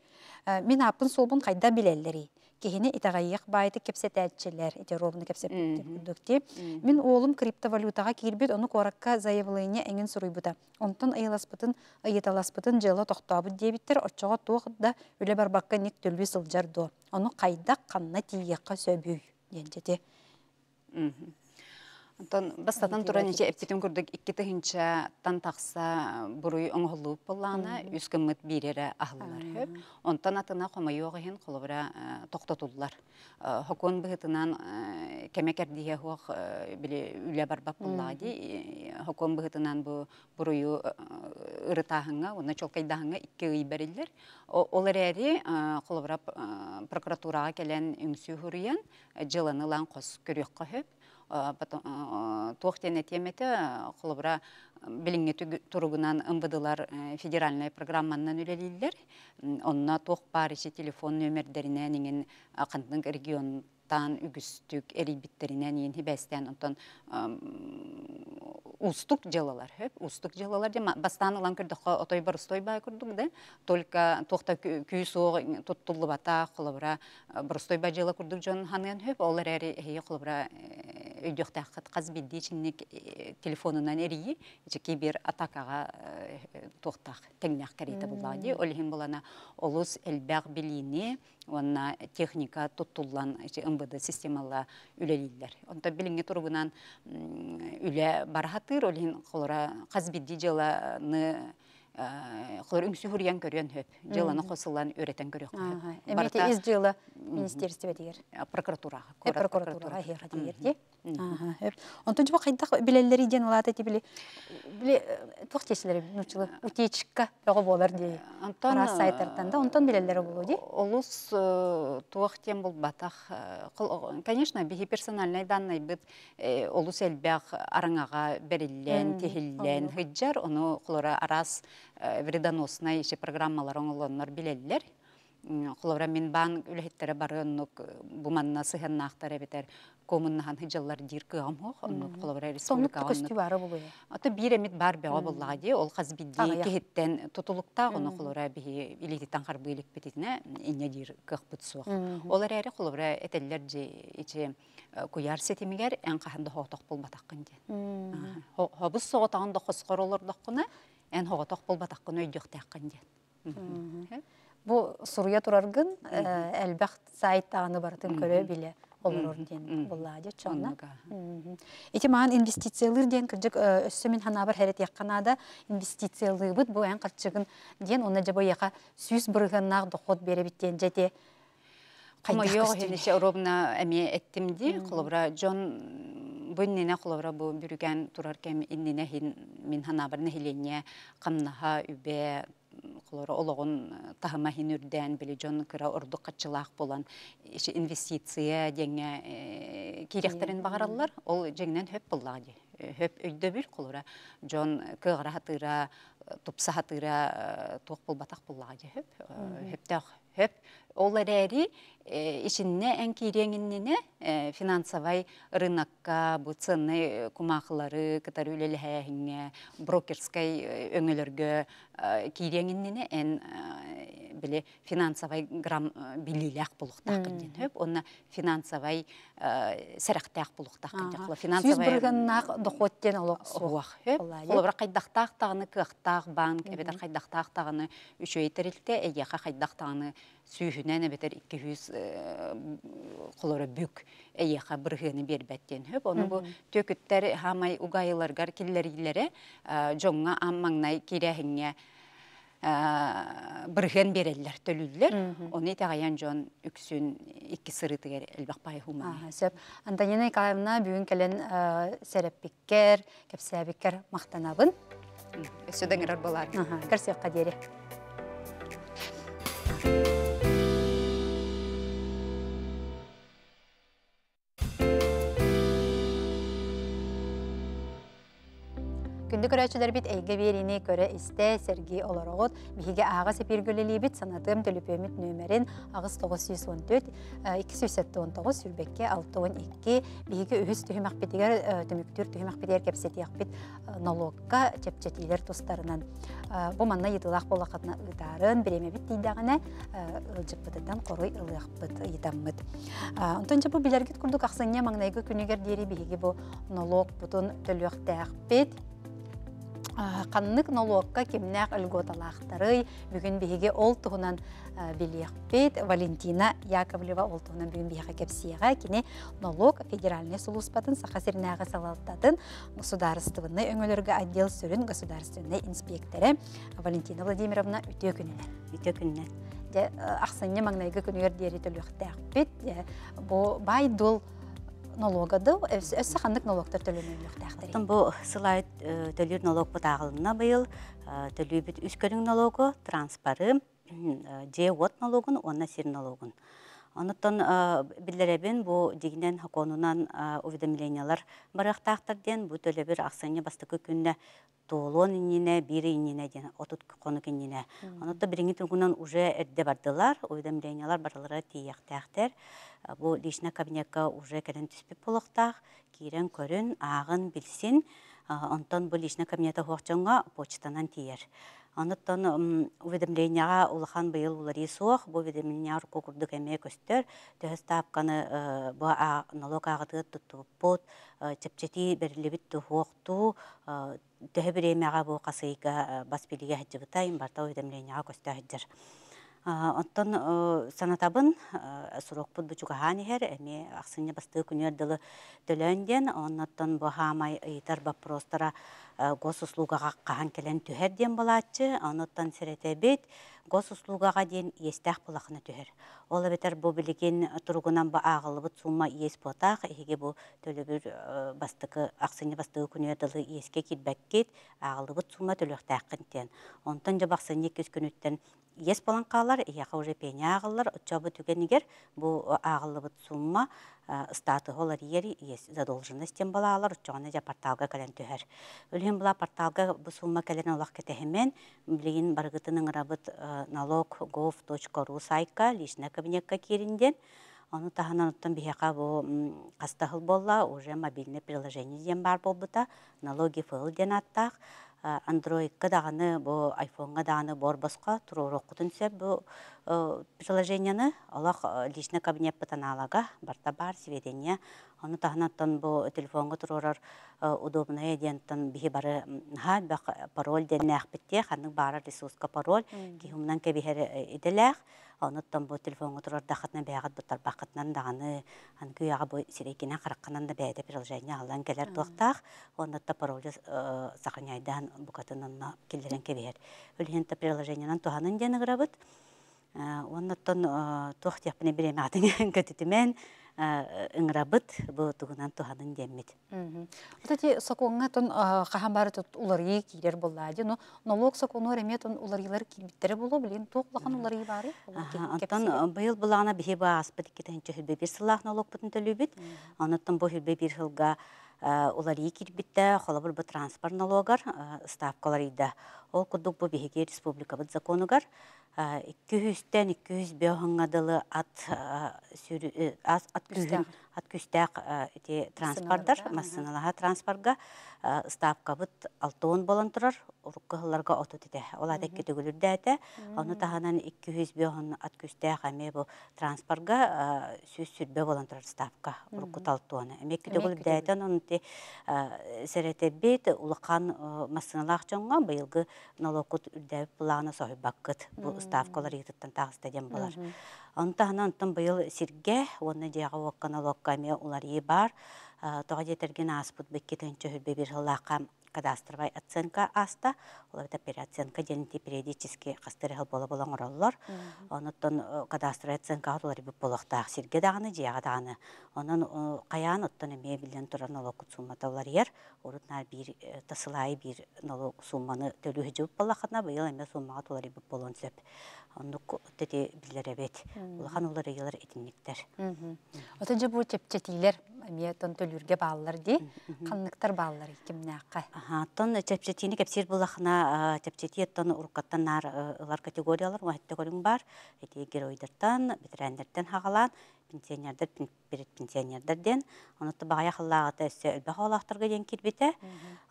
мен апын солбун қайда билеллери киһини итаҕайыах баайты кепсетээччилэр этеровны кепсепдукти мин олым криптовалютага киирбит ону коракка заявление эңин суруйбута онтон ыйыласпытын жылы тоқтабы тоқтабы диэбиттер оччоҕо өлі бар баққа нек ник төлбү сылдьар Оны қайда қанна тиеққа сөбей, дейін жеті бастатан туран инче эппитин курдук икки тыгынча тан тахса буруй оңголуп боллана, үз бирере ахыллар Онтан атына хома йогын холобра э, токтотуллар. Э, Хокон быгытынан э, кемекер дие хох биле үле барбак буллади. Хокон бу бурую ырытаһыңа, уна чолкайдаһыңа икки ый Ол эрэри холобра прокуратурага келен үңсү хүрүен жыланылан кос көрөккө хөп. Э, тоқтене э, темете э, холобра билинге туругунан ымбыдылар федеральная программанан үлелилер онна тоқ париси телефон нөмірдеріне иңин акындын регион аттан үгүстүк эрийбиттеринен иен хибестен онтон устук жалалар хөп устук жалалар де бастан ылан көрдөккө отой бар устой бай көрдүк да только тохта күй суог ата холобура э, борустой бай жала көрдүк жон ханыган хөп олар эри құлы үйдөк өйдөктакыт каз бидди чинник э, телефонунан эрии ичи кибер атакага э, тохтак теңнак карита буллага ди олхин булана олус элбак билини онна техника туттуллан ымбыды системалы үлелиллер. Онда билинге тұрғынан үле барғатыр, олин қолыра қазбидди жаланы қолыр э, үңсі хүрген көрген өп, Жаланы қосылан өретен көрек. үз жылы министерісті бәдегер? Прокуратураға. Э, Прокуратураға Прокуратура э, дейер. Онтон э, жобо кайдак билелери ден улаты ти били э, били тох э, теслери нучылы утечка жого болар ди. Онтон сайтардан да онтон билелери болу ди. Олус тох тем бул батах. Конечно, бихи персональный данный бит олус элбях араңага бериллен, тихиллен, хыджар, оны хлора арас вредоносной программалар оңолоннор билелер холора мен бан үлһеттере барыннык э, буманна сыһаннахтар бетер коммунахан в дир кыам хох ата бір бар бе обуллага ди ол хаз бидди кехеттен тутулукта оны холора би илититан олар эре холора этеллер куяр сетимигер эн каханда хоток булбатаккын ди бұл суруя тураргын э, әлбәх сайт тағаны көрі олар орден ден кыржык э, өссө мен хана бар хәрәт инвестициялы бут бу ан кырчыгын ден онна жабо яка сүз бырыгынна доход бере биттен жете. Кайдак хенеше үбе холора ологон э, тахама хинүрдән білі жон кыра болан инвестиция деңе э, кирехтерин бағараллар ол жеңнен хөп буллак э, хөп өйдө бир жон кыгара хатыра тұпса хатыра тук булбатак буллак ди хөп хөптөк Э, ишинне энки иреңиннине э, финансовый рынокка бу ценный э, кумахлары кытары үлелэхиңе брокерской өңілергі киреңиннине ән біле финансовый грамм билилях булуктак кирден финансовай онна финансовый сарахтак булуктак кирден финансовый бүргеннак дохоттен олок суах хөп банк эбетер сүйүһүнэн эбетер иккиһүүс э, холора бүк эйеха бырыһыаны бербэттен хөп Оны бу төкүттер хамай угайыларгар киллериллере э, жоңға аммаңнай кирэһиңе э, бырыһын береллер төлүллер оны тагаян жон үксүн икки сырытыгер элбакпай хумаа сөп антонина николаевна бүгүн келен сереппиккер кепсебиккер мактанабын сөдөңерер болар гарсиякка диэри Онды көрәчілер бит әйгі веріне көрі істе Сергей Оларағыт бігі ағыз әпергілілі бит санатым төліпемет нөмерін ағыз 914-279 сүрбекке 612 бігі үхіз түйімақ бітігер түміктүр түйімақ бітігер кәпсетияқ бит налогқа чәпчетілер тұстарынан. Бұл манна етілақ болы қатына ұйтарын біреме бит дейдіғіне ұлжықпытыдан қорой ұлықпыт етаммыд. Онтынша бұл білергет күрдік ақсыңне маңнайғы күнігер дері бігі бұл налог бұтын төліқтәқ бит. Қаннық налогка үлгі өлготалақтарый бүгін биһиге ол туһунан билиэхпит Валентина Яковлева ол тұғынан бүгін биһиге кепсиэға кини федераліне федеральный сулуспатын сақасыр сирнәғы салалтатын государственный өңілергі отдел сүрін государственный инспекторы Валентина Владимировна үте күніне. үтө күніне ақсанне маңнайгы күнүгер диэри төлөөхтээхпит бай налога да, өссі қандық налогтар төлемең ұқтақтыр. Бұ слайд төлір налог бұтағылына бұйыл, төлі біт үскөрің налогы, транспары, же от налогын, онна сир налогын. Онуттан э, билеребин бу дигинен конунан э, уведомлениялар барактактар ден бу төле бир аксаны бастыкы күнне толон инине бири инине ден отут кону кинине. Онутта биринги тургунан уже эрде бардылар, уведомлениялар барылары тияктактар бу лична кабинетка уже кэлэн түспүп болохтаах киирен көрүн ағын билсин онтон бу лична кабинета хуакчоңго почтанан тиер Анаттан уведомленияға улахан быйыл улари суох, бу уведомления руку курдук эме көстөр, төһөс тапканы э, бу налог агыты туттуп бот, э, чепчети берилебит тухукту, э, төһө бир эмега бу касыйга баспилиге хәҗҗибитайм барта уведомленияға көстөр хәҗҗер. Оттон э, санатабын э, сурокпут бучугахан ихер, эми ақсыны басты күнерділі төлөнден, оннаттан бұхамай ыйтар бапростара э, госуслугаға қахан келен түһерден болатчы, оннаттан бет госуслугаға ден естәх булахына түһер. Ол бетер бу билеген тургунан ба агылыбыт сумма ес потақ, эге бу төлөбүр бастыкы ақсыны бастыгы күнерділі еске китбәккет агылыбыт сумма төлөхтәккентен. Онтан жабақсыны көз күнүттен ес болан қалар, яқы уже пене ағылар, ұтчабы түгенігер, бұл э, ағылы бұт сумма ұстаты э, олар ері ес задолженностен бола алар, ұтчағына жа порталға кәлен түхер. Үлген бұла порталға бұл сумма кәлен олақ кетехімен, білейін барғытының ұрабыт nalog.gov.ru э, сайқа, лишна кабинетка керінден, Оны тағынан ұттан бихака бу қастығыл болла, уже мобильный приложение бар болбута, налоги фыл ден аттақ, андроидка дағаны, iphone айфонға дағаны бор басқа тұруроккутын құтынсе, бұл олақ лишіне кабинет бұтан алаға барта бар сведения оны тағынаттан бұл телефонға тұрурар э, удобная дентан бігі бары ға, бақ э, пароль деннәқ әқпетте, ханның бары ресурска пароль кихумнан кебихер иделәқ э, онуттан бу телефон отурор дахатна бәгат буттар бақытнан дағаны анкы яға бу сирекине қараққанан да бәйде приложение алдан келер тылықтақ онутта пароль сохраняйдан э, букатынна келерен кебер үлхенте приложениенан туханын ден гырабыт э, онуттан э, тух тепне береме атың (laughs) көтүтүмен ыңырабыт бұл тұғынан тұғанын деммет. Отати сокуңа тон қахамбары тұт уларги кейдер болла ади, но налог сокуңа реме тон уларгилар кейбіттері болу білген тоқлақан уларги бары? Антон бұл бұлағына бігі ба аспыт кетен чөхілбе бір сылақ налог бұтын төлібіт, анаттан бұл хілбе бір хылға уларги кейбітті қолабыр бұл транспорт налогар ставкалар иді. Ол құдық бұл бігеге республика бұл законугар, 200-тен 200 бөһөңгәдәле ат ат күстәк ат күстәк транспорттар массаналаһа ставка бұт 6 болан турар уруккаларга отут 200 ат күстәк әме бу транспортга сүз сүрбе болан ставка урукку талтуаны әме кетегүлүр дәте те быйылгы налокут ставкалар итеттен тағыстадем дем болар. Онтағына онтын бұйыл сирге, оны деға оққаны локкаме олар е бар. Э, Тоға детерген аспут беккетен чөхілбе бір ұлақам кадастровая оценка аста, олар это переоценка денди периодически было бола болан он это кадастровая оценка атылар бу полохта, сирге даганы жага даганы. он э, каян оттан эме билен туран налог сумма товарьер, ер, на бир э, тасылай бир налог сумманы төлөһү жеп болахатна быйыл эме суммага толар бу болон оннук тете билер бет. Улахан улар ыйылар этинниктер. Отын же бу чепчетилер эмне тон төлүргө баалар ди. Канныктар баалар кимнакка. Аха, тон э, чепчетини кепсир булахна э, чепчети тон уркаттан нар ылар э, категориялар вахтта көрүн бар. Эти геройдерден, битрендерден хагалан, пенсионерді берет пенсионердер ден онутта багая хыллагыта өссө өлбөх олахтарга ден кирбите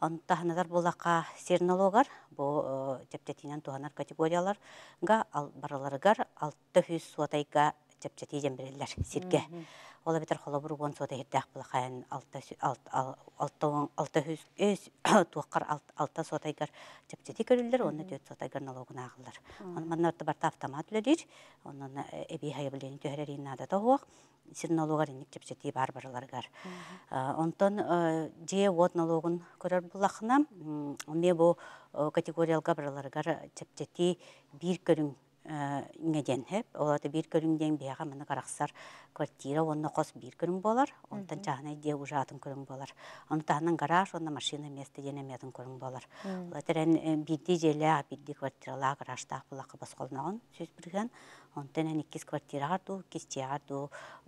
онутта ханадар булака сернологар жәптетінен э, туғанар категориялар ға барылырғар алтты жүз суатайға чапчати жемберелер сирге. Ола бетер холобур уон сода хирдах барта автомат э, бар э, Онтон э, же от налогун көрөр бу Э, иңеден хеп, олады бір көрімден бияға мұны қарақсар квартира онны қос бір көрім болар, онтан жағына де ұжатын көрім болар. Оның тағынан гараж, онна машина месті денеметін көрім болар. Олатырен бірді желі, бірді квартирала гаражда бұлақы бас қолынағын сөз бірген, оның ән екіз квартира арду, кесте арду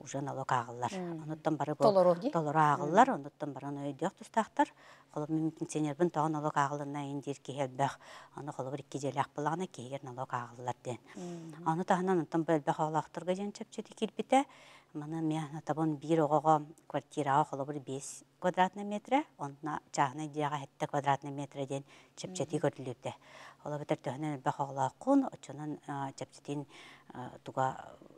ұжын алу қағылар. Толыр бары толыр оғылар, онуттан қолы мемпенсионер бұн тоғын олық ағылына ендер кейелбәқ, оны қолы бір кезелек бұлағына кейгер ағылылар ден. Оны тағынан келбіті, мұны мен табын бір бір 5 квадратный метрі, онына жағына әтті квадратный метрі ден бітір бәқ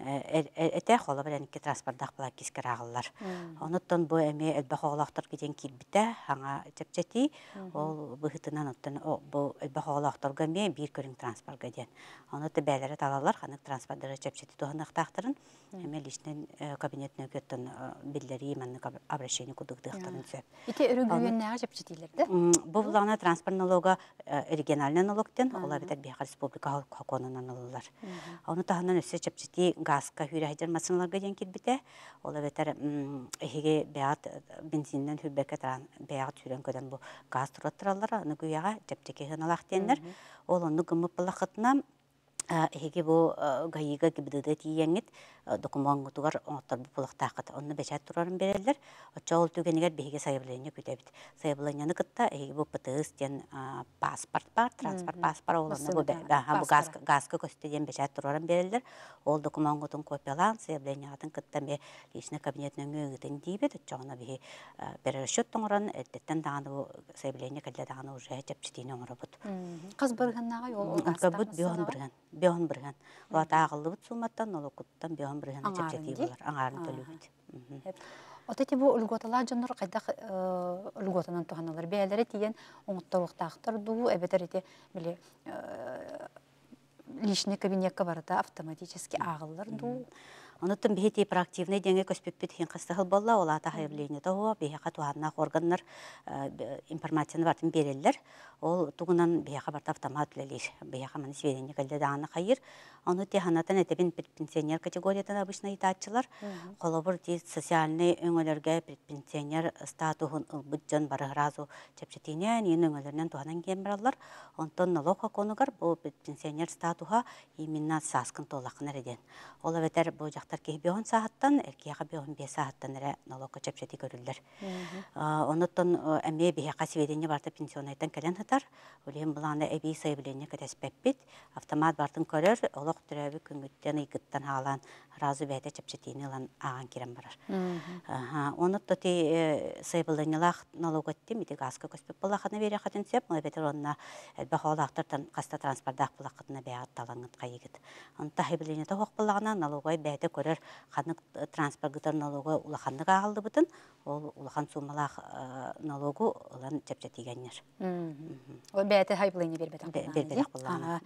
этэх олабар әнікке транспорттақ бұлар кескер ағылар. Оныттан бұ әме әлбәқ олақтар кетен келбіті, аңа тәпчәті, ол бұхытынан оттан бұл әлбәқ олақтарға ме бір көрін транспортға ден. Онытты бәлері талалар, қанық транспорттары тәпчәті тұғынақтақтарын, әме лишнен э, кабинетіне көттін э, білдері иманны обращение кудықтықтарын сөп. Ите үрігіген нәға тәпчәтілерді? Бұл бұлағына транспорт налога э, региональный налогтен, олар бітер бейқар республика халқы қонынан алылар. Оны тағынан өсі тәпчәті газка хүрэхидер масын лагыден китбите ол бетер эхиге беат бензиннен хүббеке таран беат хүрен көден бу газ тураттыраллар нүгі гуяга жәптеке ғыналақ тендер Олы нүгі гымып балахытнам Эхеге бу э, гайыга кибдыды тиянгет, э, документ тугар оңоттар булак тахат. Онны бәшәт тұрарын берелдер, Оча ол түгенегә бейге сайыбылайыны көтәбет. Сайыбылайыны күтті, эхеге бу ПТС ден э, паспорт бар, транспорт паспорт да, бу газ газка көстедән Ол документын копиялан саяблыны атын личный уже бехон бірген. Олады агылды бут сұлматтан, ол окуттан бехон бирген чепчети болар. Аңарын төлөбүт. Ота ти бу үлготалар жоннор кайда үлготанан туханалар бээлери тиен оңуттарлыктактар ду эбетер де биле э, личный кабинетка барда автоматически агыллар Онытын бейте проактивный денге көспеппет хен қастығыл болла, ол ата хайыблейіне тоғуа, бейхеқа туғаннақ органнар э, информацияны бартын берелілер. Ол туғынан бейхеқа барта автомат үлелер, бейхеқа маны сверене көлді дағаны қайыр. Оны те ханатан әтебен предпенсионер категориядан обычно итатчылар, қолыбыр те социальный өңілерге предпенсионер статуын ұлбыджан бары разу чәпшетіне, нен өңілерінен туғанан кембіралар. Онтон налог конығар бұл предпенсионер статуға именно саскын толақын әрден. Ол әветер бұл жақ сахаттар кеһбион сахаттан эркияга бион бе сахаттан эре налока чепчети көрүллер. Онуттан э, эмне бе касибедене барта пенсионайтан келен хатар, улем буланы эби автомат бартын көрөр, олок төрөбү күңгүттен ыйгыттан халан разы бәйте чепчетини лан аган кирен барар. Онутта ти сайбленелах налога ти көрөр ханык э, транспорт налогу улаханнык бұтын, ол улахан сумалах э, налогу ылан чепчетигеннер ол бәті бербеді бербетақ Бербеді болған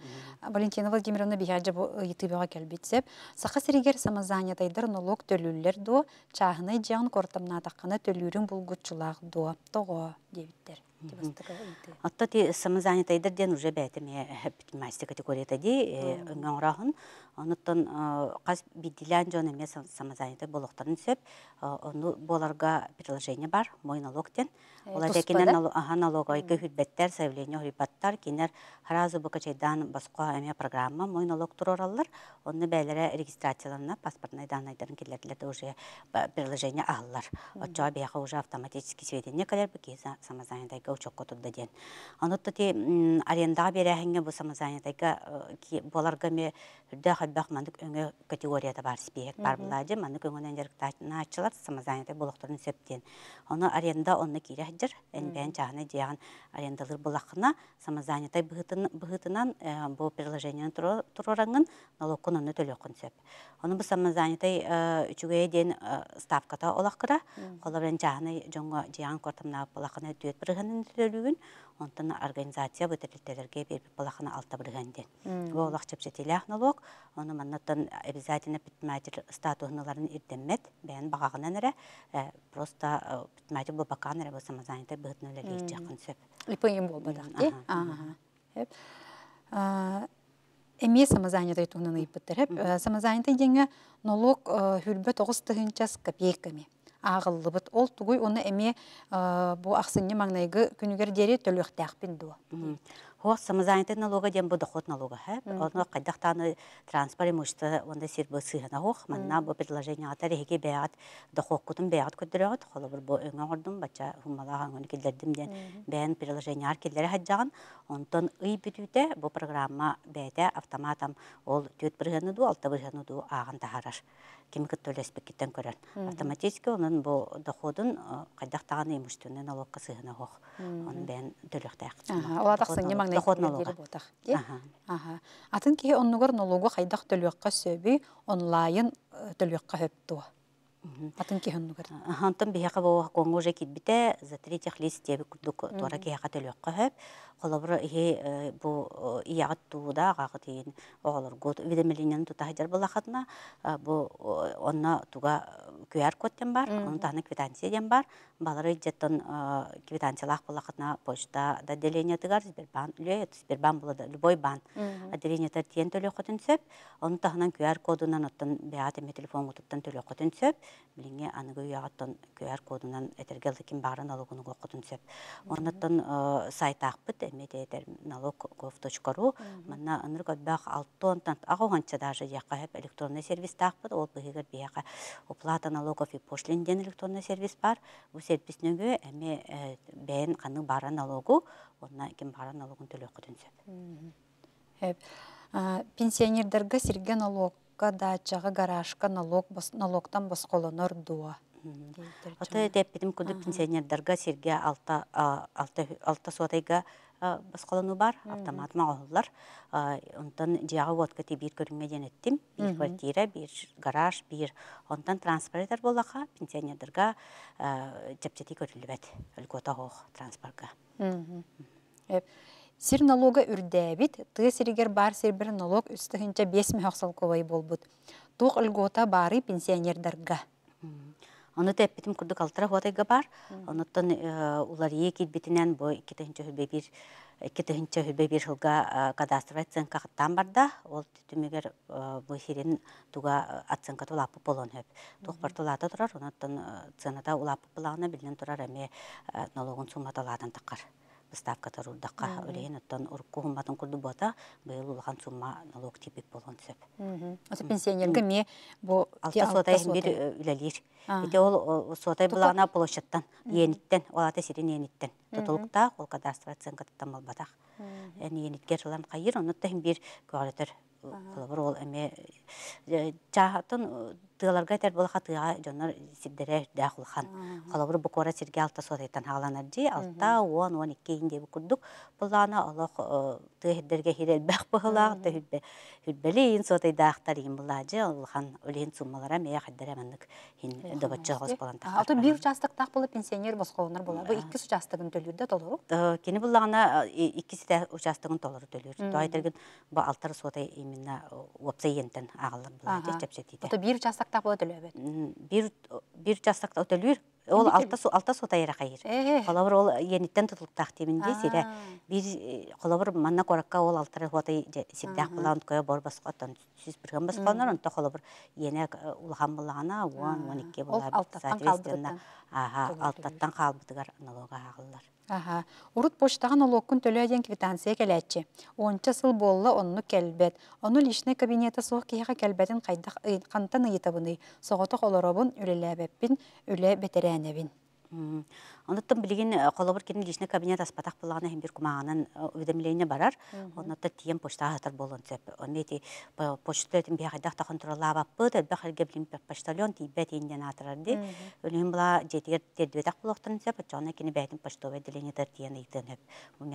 Валентина Владимировна бихаджа э, ютубеға келбетсеп сақа сірегер самазаня тайдар налог төлүллер до чағыны жан кортамна таққаны бұл булгутчулақ до тоғо дебиттер Отто ти самозанятайдырден уже бәтіме э, мәсті категориядади ұрағын, э, Онуттан қаз э, биддилян жоны мен самозанятай болуқтарын сөп, боларға приложение бар, мойналоктен. Ола декинен налогой көхүтбеттер заявление хурибаттар кинер харазы бу качайдан басқа әме программа мой налог турораллар онны бәлере регистрацияларына паспортный данныйдарын келерлер де уже приложение аллар. Отча бяха уже автоматически сведения калер бу киза самозанятайга учокко тудда ден. Анотта те арендаға берәһәнгә бу самозанятайга боларга ме дә хәбәх мандык өңө категорияда бар спиек бар буладжы мандык өңөнән жәрктән начылар самозанятай булыктырын септен. Оны аренда оны кирәһ кәдір, әнбән жағына дияған арендалыр бұлақына, самозанятай бұғытынан э, бұл приложениені тұрораңын налокын оны төлеқін сөп. Оны бұл самозанятай э, үчігей ден э, ставката олаққыра, қолабрен жағына жоңға дияған қортымна бұлақына дөт бірігінің төлігін, онтан организация бөтерлеттерге беріп балақына алта біргенде. Бұл олақ чепшетелі ахнолог, оны маннаттан обязательно бітмәтір статуғыналарын ирдеммет, бәйін бағағынан әрі, э, просто бітмәтір бұл бақан әрі бұл бұғытын өлі еш жақын сөп. Ліпыңем бол бадақ, Эми самозанятый туны ныйпыттыр. Э, самозанятый еңі налог э, хүлбі тоғыз тұхынчас копейками бұт. Ол түгі оны эме э, бу ақсынны маңнайгы күнігер дери төлөктәкпин дуа. Хох самозанятый налога дем бу доход налога, хэ? Оно кайдах таны транспорт емушті онда сир бу сыгана хох, манна бу предложение атар хеге бәят доход кутын бәят көддөрәт, хола бер бу өңә ордым, бача хумала хангын килдердим ден. Бәен предложение ар келдері хаҗаган, онтон үй бүтіпті бу программа бәдә автоматам ол төт бергәне ду, алта бергәне ду ағын тағарар кимикет төлеспеккиттен көрән. Автоматически онын бұл доходын қайдақтаған таган имущественный налогка қоқ. хох. Он Атын ки оннугар налогы кайдак төлөхкә сөби, онлайн э, Атын за холобро ихе э, бу иягат тууда агагытын оголор год видемелинен тутахжар булахатна э, бу онна туга QR э, кодтен бар, оның таны квитанция ден бар. Балары жеттон квитанциялах булахатна почта да деление тыгар Сбербан, ле Сбербан булады, любой бан. Аделение тиен төлө хотун сөп, онун тахынан QR кодунан оттон беат эме телефон кутуптан төлө хотун сөп, билинге аныгы уягаттан QR кодунан этергелдикин барын алугуну хотун сөп. сайт сайтахпыт интернет налогов.ру, манна аныр бах 6 тонтан агыганча даже яка хеп электронный сервис тахпыт, ол бигер бияка оплата налогов и пошлин ден электронный сервис бар. Бу сервис нөге эме бен каны бара налогу, онна ким бара налогун төлөп кытынсып. Эп пенсионердерге сирген налогка да чага гаражка налог налогтан басколонор дуа. Ата деп бидим күндү пенсионердерге сирге алта алта алта суатайга басқалану бар, автомат мағалылар. Онтан жағы водка бір көрінге өттім, Бір квартира, бір гараж, бір онтан транспортер болақа, пенсионердерға жапчеті көрілі бәді үлгі қоқ транспортға. Сір налога үрдәбіт, ты бар сір бір налог үстігінші 5 мөхсал ковай болбуд. Тұқ үлгі ота бары пенсионердерға. Оны тәппетім күрдік алтыра хуатайға бар. Оныттан э, улар ие кетбетінен бұй 2-тіхінші хүбе бір жылға кадастровый оценка қаттан барда, ол түтімегер э, бұй херен туға э, оценка болуын өп. хөп. Тұқпар тулата тұрар, оныттан ценада улапы болағына білін тұрар әме налогын сумматаладын тұқар ставка тару өлейін оттан ғымбатын бота бұл ұлған сумма налог типик болған түсіп. Осы пенсионер кеме бұл... Алта сотай бір үләлер. ол сотай бұлағына площадтан, еніттен, ол сирен еніттен. Тұтылықта ол кадастра цинкаттан болбатақ. Әні еніткер жағатын тыларга тер болха тыа жоннор сибдере дахулхан халабыр бу кора сирге алта сотайтан халанар ди алта он он икки инде бу курдук булана алох э, тыхдерге хирел (laughs) бах бахла тыһбе хирбелин сотай дахтар им булажы улхан улен суммалара мея хаддере мандык хин добача гос балан та алта бир участок так булып пенсионер босқонар була бу икки участогун төлүрдө толору э, кини булана э, иккиси да участогун толору төлүр тойтерген бу алтар сотай именно вопсаентен агалар була чепчетите бир участок жастақта болады бір жастақта ол алта алта сута ера э, э. ол еніттен тутултак тиминде бир қолабыр манна қораққа ол алтыры хуата сирдак булан кое бор баскаттан сүз бирген басканнар онто колобур ене улахан булагана он он икки булар алтаттан калбытыгар аналога Аха. Урут почтаган ол оккун төлөйден квитанция келәтчи. Онча сыл болла онну келбет. Ону личный кабинета сух киһәгә келбетин кайдах кантан ыйта буны. Соготок олоробун үлеләбеппин, үле бетерәнебин. Онуттан билигин холобур э, кини личный кабинет аспатах буллагына бир кумагынан э, уведомление барар. Онутта тием почта хатар болон деп. Онмети э, почта этим бехайдах тахан туралаба пыт, бехерге билим почтальон тибет инден атырар ди. Үлем була жетер тердетах булактан деп, чана кини бетин почтовое отделение тартияны итен хеп.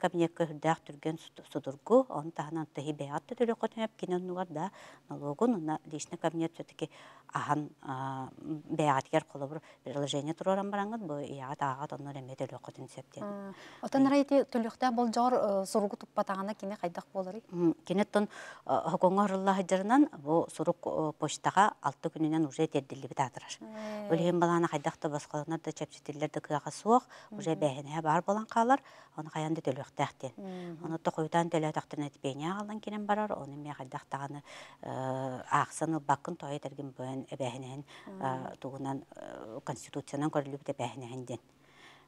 кабинет кини кыһырдаах түрген судургу он таханан личный кабинет все ахан бәғәткер қолыбыр приложение тұраран бараңыз, бұл иағат ағат онныр әмет өлі құтын септен. Отан рәйті түліқті бұл жор э, сұрғы тұппатағына кене қайдақ болыр? Кенеттон э, хоконға ұрылла хыджырынан бұл сұрық э, поштаға алты күнінен уже терділі біт атырар. Өлген баланы қайдақты басқаланар да чәпсетелерді күйаға суық, уже бәғіне бар болан қалар, оны қаянды түліқті әқтен. Оны тұқойдан төлі атақтырын әтіпейіне ағалан кенен барар, оны мен қайдақтағаны ақсыны бақын тойы тәрген бөйін эбэһинэһин тугунан э, конституциянан көрүлүбүт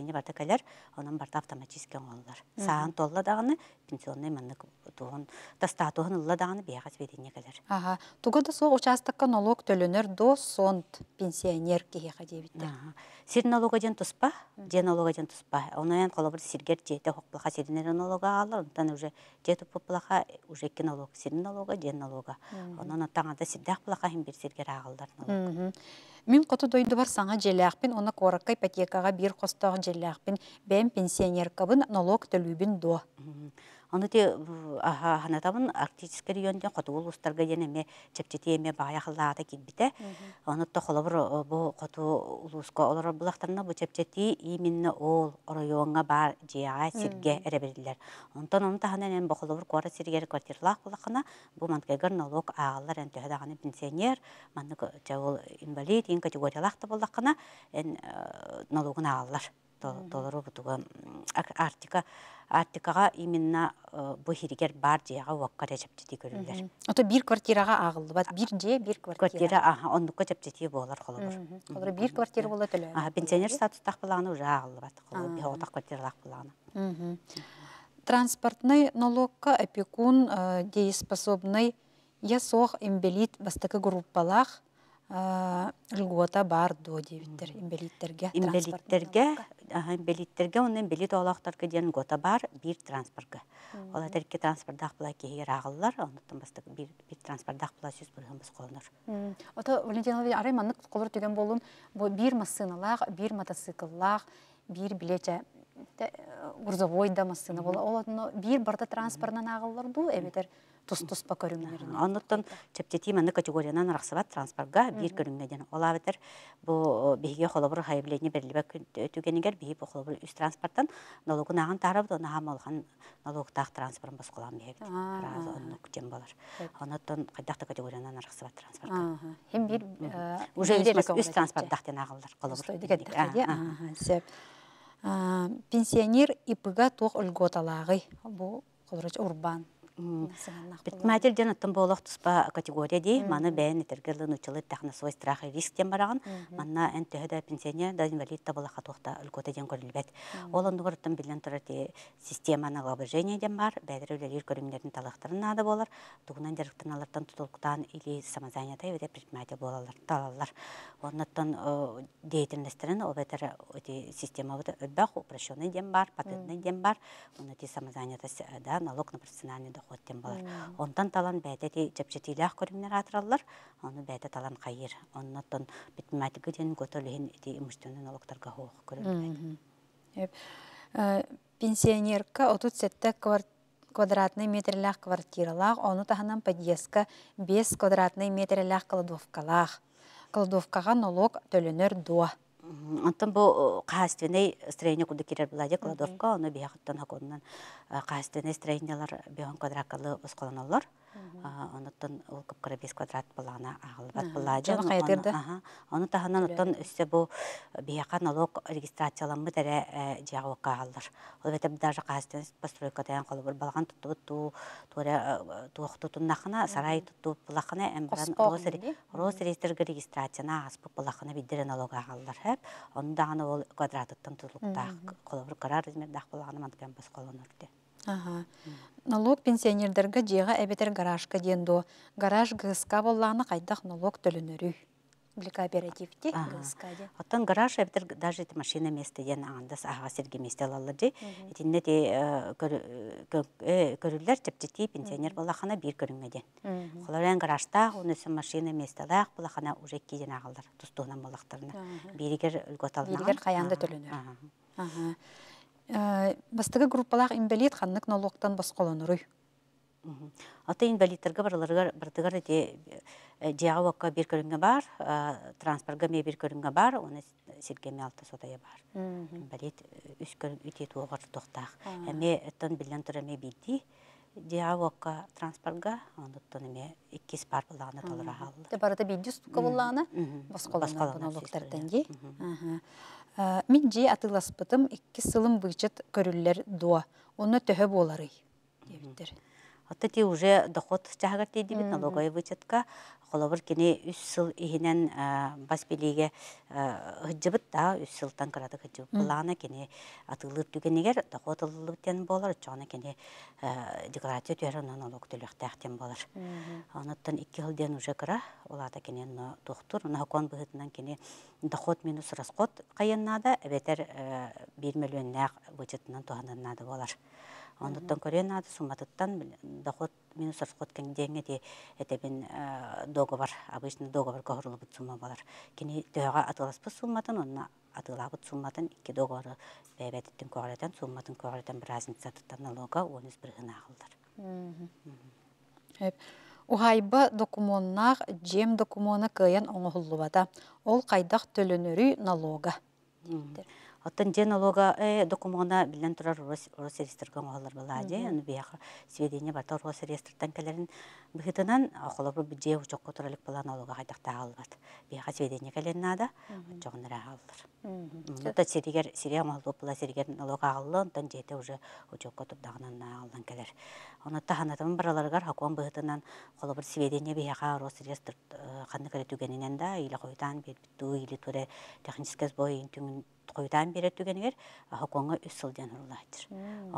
кені барда кәлер, онын барда автоматически оңалылар. Саан толла дағаны, пенсионный мәнні туғын, тастатуғын ұлла дағаны бияғас беріне кәлер. Ага, туғы да соғы участыққа налог төлінер до сонт пенсионер кейі қадебітті. Сир налога ден тұспа, ден налога ден тұспа. Онайын қолы бір сергер жеті хоқпылға сирінер налога алыр, онтан уже жеті поплаха уже екі налог, сир налога, ден налога. Онан оттаңада сирдақ пылға хем бір сергер ағылдар налог. Мен қоты дойды бар саңа желяқпен, оны қорыққа ипотекаға бір қостағы желяқпен, бәм пенсионер қабын налог бін до те Оныте табын арктический районде қотуыл ұстарға ене чепчете еме бағая қылағата та ә. Онытта қолабыр э, бұл қоту ұлысқа олар бұлақтарына бұл чепчете именно ол районға бар жияға сірге әреберділер. Онтан оны тағынан ән бұқылыбыр қуара сіргері квартирлақ қылақына бұл мантгайгар налог ағалар ән төхедағаны пенсионер, маңнық жауыл э, инвалид, ең категориялақты болдаққына ән э, налогын ағалар толору бутуга артика артикага именно э, бу хиригер бар жайга уаккара жаптити көрүлөр. Ото бир квартирага агылды бат бир же бир квартира. Квартира аха ондукка жаптити болор холобур. Олар бир квартира болот эле. А пенсионер статустак булагына уже агылды бат холобур. Бир отак квартиралак булагына. Транспортный налогка опекун э, дееспособный ясох имбелит бастакы группалах Э, льгота бар до дебиттер имбелиттерге имбелиттерге имбелиттерге он билет олақтарға дейін льгота бар бир транспортқа ол әтерке транспортдақ бұла кейгер ағылылар онытын бастық бир транспортдақ бұла сөз бұрын біз қолыныр ота Валентин Алвей арай маннық қолыр түген болуын бір массыналақ бір мотоцикллақ бір билете э, грузовой да бола ол бір барда транспортнан ағылылар бұл әбетер тус-тус по көрүмнөрүн. Оннуттан чептети маны категориянан рахсабат транспортга бир көрүммеден. Ола бетер бу э, биге холобур хайблени берилбе э, түгенигер түгенігер, бу холобур үст транспорттан налогун агын тарап да нахам алган налогтак транспортын баскылам бейді. Разы оны күтем болар. Оннуттан категорияна категориянан рахсабат транспортка. Хем бир э, уже транспорт Пенсионер ипыга тоқ үлготалағы бұл құлырыч урбан Предприниматель ден аттан болоқ туспа категория дей, маны бәйін етергерлін учылы тәхна свой страх и риск тем бараған, Мана ән пенсионер да инвалид табылы қатуақта үлкөті ден көрілбәт. Ол ондығыр ұттын білен тұрыр де бар, бәдір өлелер көрімдердің талақтырына да болар, туғынан алардан тұтылықтан или самозанята өте предприниматель болалар, талалар. Оннаттан деятельностерін ол бәдір өте система өте өтбәқ, бар, патентный дем бар, оннаты самозанятасы э, да налог на профессиональный Оттен балар. Онтан талан бәдәти җәпҗәтиләх көрімнер атыралылар, оны бәдә талан қайыр. Оннан битмәтиге ден готөлһен ди имштөнен олықтарға хок күрмәк. Ә, пенсионерка 30 сетте квадратный метрлах квартиралақ, оны таханан подъездка 5 квадратный метрлах кладовкалақ. Кладовкаға налог төлінер дуа. Антон бұл хастеней э, строение куда керер бладе кладовка, оны ақ хаконнан кастен строениялар беон квадракалы осколоноллор онуттан ол кыпкыры бес квадрат булана агылбат булажы оны таханан оттан үссе бу бияка налог регистрацияланмы тере жагы э, каалдыр ол бетеп даже кастен постройка таян калыбыр балган туту ту туре э, туохту туннахана сарай туту булахана эмбран Рос реестр регистрацияна аспы булахана биддере налог агылдыр хеп онда аны ол квадраттан тутулуктак колобур карар измердак булагана манткен бас колонурды Налог пенсионердерге жеға әбетер гаражка денду. Гараж ғысқа болланы қайдақ налог төлінірі. Для кооперативте ғысқа де. Оттан гараж әбетер даже машина месте ден аңдас аға серге месте алалар де. Этінде де э, көрілер э, тіптеті пенсионер болақана бір көрінмеден. Қоларен гаражта, онысы машина месте алақ болақана үрек кеден ағалдар, тұстуынан болақтарына. Берігер үлготалынан. Берігер қаянды төлінір. Э, бастығы группалах инвалид ханнык налоктан басколонуруй. Ата инвалидтерге бараларга бардыгар э, де бір бар, э, транспортға ме бір бар, оны алты бар. Инвалид үч көрүн үтө тугар токтак. Эме аттан билен тура ме битти. Диагвакка транспортға, ондуктан Мен жи бұтым, екі сылым бүйчет көрілер дуа. Оны төхі боларый. Дебиттер. те уже доход чаһагат дейді бит налогой вычетка холобур кини үс сыл иһинен э, бас билиге хыджыбыт э, да үс сылтан кырады хыджыбыт булана кини атылып түгенигер тохотылыптен болар чона кини э, декларация төһөрөн аналог төлөхтәхтен болар. Анаттан 2 хылдан уже кыра олата кини доктор након быһытынан кини доход минус расход кайыннада әбетер 1 миллион нак бюджетынан тоһаннада болар. Онтон көрен ады суматыттан доход мен сорскот кеңдеңе де әтебін этебин э, договор обычно көрілі бұт сума болар. Кені төға Кини төһөгө атыласпы сумматын онна атылабыт сумматын икки договору бәйбәтиттин көгөретен сумматын көгөретен бір тыттан налога алуға, оныз бір ғына кылдар. Ұғайбы докумоннах жем докумона көйен оңығылуада. Ол қайдақ төлінірі налога. Оттан ден олога э, документына билен турар Росреестрге оғалар болады. Аны бияқы сведения барта Росреестртан келерін бұхытынан ақылыбы бюджет ұчақ көтірілік болан олога қайдақта албат. Бияқы сведения келерін ада, жоғындыра алдар. Оттан сиригер, сирия мағылып бұла сиригер олога алды, оттан жеті уже ұчақ көтірдағынан алдан келер. Онытта ханатымын бараларғар хакуан бұхытынан қолыбыр сведения бияқы Росреестр қанды э, көрі түгенінен да, илі қойдан бет бүтту, илі түрі техническіз бойын түңін Құйдан берет түгенігер хоконга үссыл ден хұрылайтыр.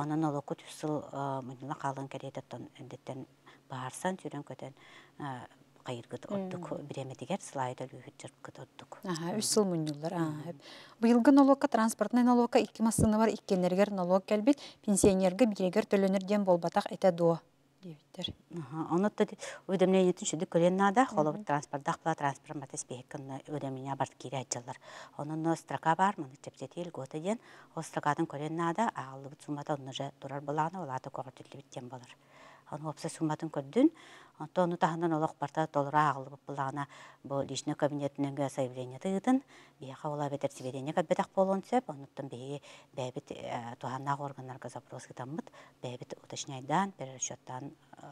Онын ол оқыт үссыл мұнила қалын кәрейдеттен әмдеттен бағарсан түрен көтен қайыргыт оттық біреметігер слайда лүйіт жырпкыт оттық. Аха, үссыл мұнилар. Бұйылғы налока, транспортный налока, икі бар, иккенергер налог кәлбет, пенсионергі бірегер төлөнерден болбатақ әті Дивиттер. Оны тәді өдемленетін шүді көлемнада, қолып бұт транспорт, дақпыла трансформатес бейкін өдемлене барт кері әтчылар. Оның строка бар, мұны чепсетейл көті ден, ол строкадың көлемнада, ағылы бұт оның жа тұрар болағына, олады көғыр түрлі біттен болыр он опса суматын көрдүн тону таһынан олох барта толура агылып буллагына бұл личный кабинетинеге заявление тыгытын бияха ола бетер сведение кабетах болон сеп онуттан бии бэбит э, туаннак органнарга запрос кытаммыт бэбит уточняйдан перерасчеттан э,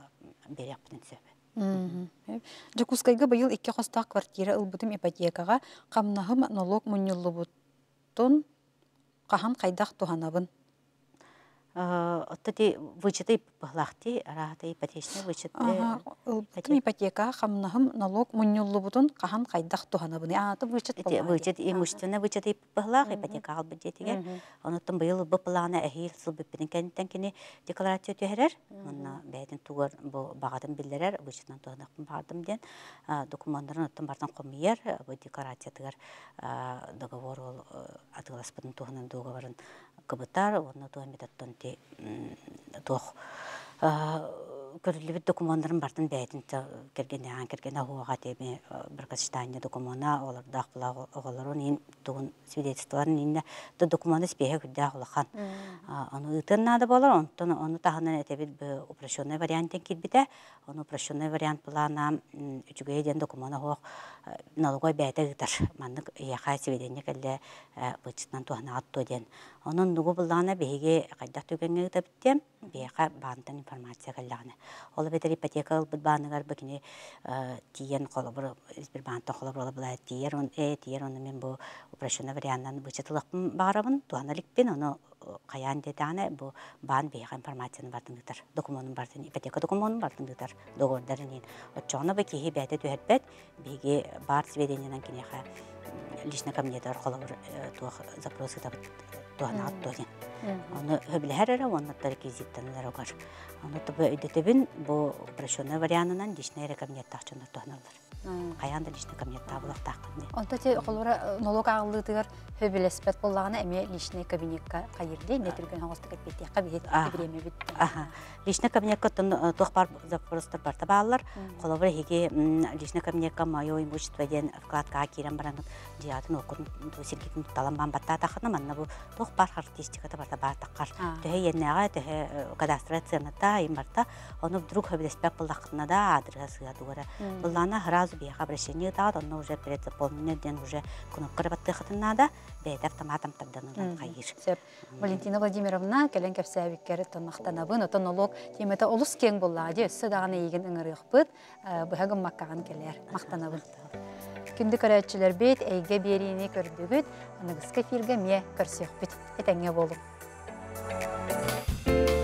беряппытын сөп э, Жакускайга быйыл икки хостак квартира ипотекаға ипотекага монолог налог бұттың кахан қайдақ туханабын Э, Оттати вычеты пахлахти, рахатай ипотечный вычет. Тим ипотека хамнахым налог муннюллу бутун кахан кайдах тухана буны. А то вычет пахлах. Вычет имущественно вычеты пахлах ипотека албы детиге. Онуттан быйыл бы плана эхил сыл биппинин кәнттен кини декларация төһәрәр. Онна бәйдин тугар бу багатын биллерәр вычетнан туханахым бардым ден. Документларын оттан бардан комияр бу декларация тыгар договор ол э, атыласпытын туханын договорын кыбытар, оны туамедаттон ти көрүлүбүт документтарын бартын бәйтін кірген аңан кірген ауға деме э, бір кызыштаанне документа оларда акбыла оголорун ин тугун свидетельстволарын инне то документы спеге күдде акылахан аны ытын нада болор онтон оны тахынан этебит б упрощенный варианттен кирбите оны упрощенный вариант булана үчүгөй еден документа хок э, налогой бәйте ыдыр маннык яха сведение келле э, бычтан туана атто ден онун нугу булана беге кайдак түгенге ытабыттен беха бантан информация келлегане Ол бетер ипотека бит баныгар бакини э, тиен колобур бир банта колобур ола була тиер он э тиер он мен бу упрощённый варианттан бычытылык барабын планаликпен э, аны каян детаны бу бан бейга информацияны бартын битер документын бартын ипотека документын бартын битер договордарынин отчоны бе кихи бәте төһәтбәт беги бар сведениянан кинеха лично ко мне дар холовр э, туах запросы табыт туанат туахин Оны хөбіләр әрі, оннаттар кезеттенілер оғар. Оны тұбы өйдетебін бұ прощенный варианынан дешіне рекомендет тақчыныр тұхнылар. Қаянда дешіне кабинет табылақ таққынды. Онда те қолыра нолог болағына әме кабинетка қайырды, нетірген оңғысты кабинетка э, имущество вкладка та баатаққар. Төһе еннеға, төһе и марта, оны вдруг хөбілеспек на да адырға сыға дуғара. Бұллана хразу бияға обращение тағады, оны уже перед ден уже күніккір батты қытынна да, бәйті автоматом табдан ұлан қайыр. Валентина Владимировна, кәлен кәпсәбіккәрі тонмақтана бұн, отонолог темета олыс кең бұлла, де, үсі дағаны еген ыңырық э, бұд, бұхағым маққаған келер, мақтана бұн. Күнді көрәтшілер бейт, әйге берейіне көрдігіт, анығыз кефирге ме көрсек бүт. Әтәңе болып. Música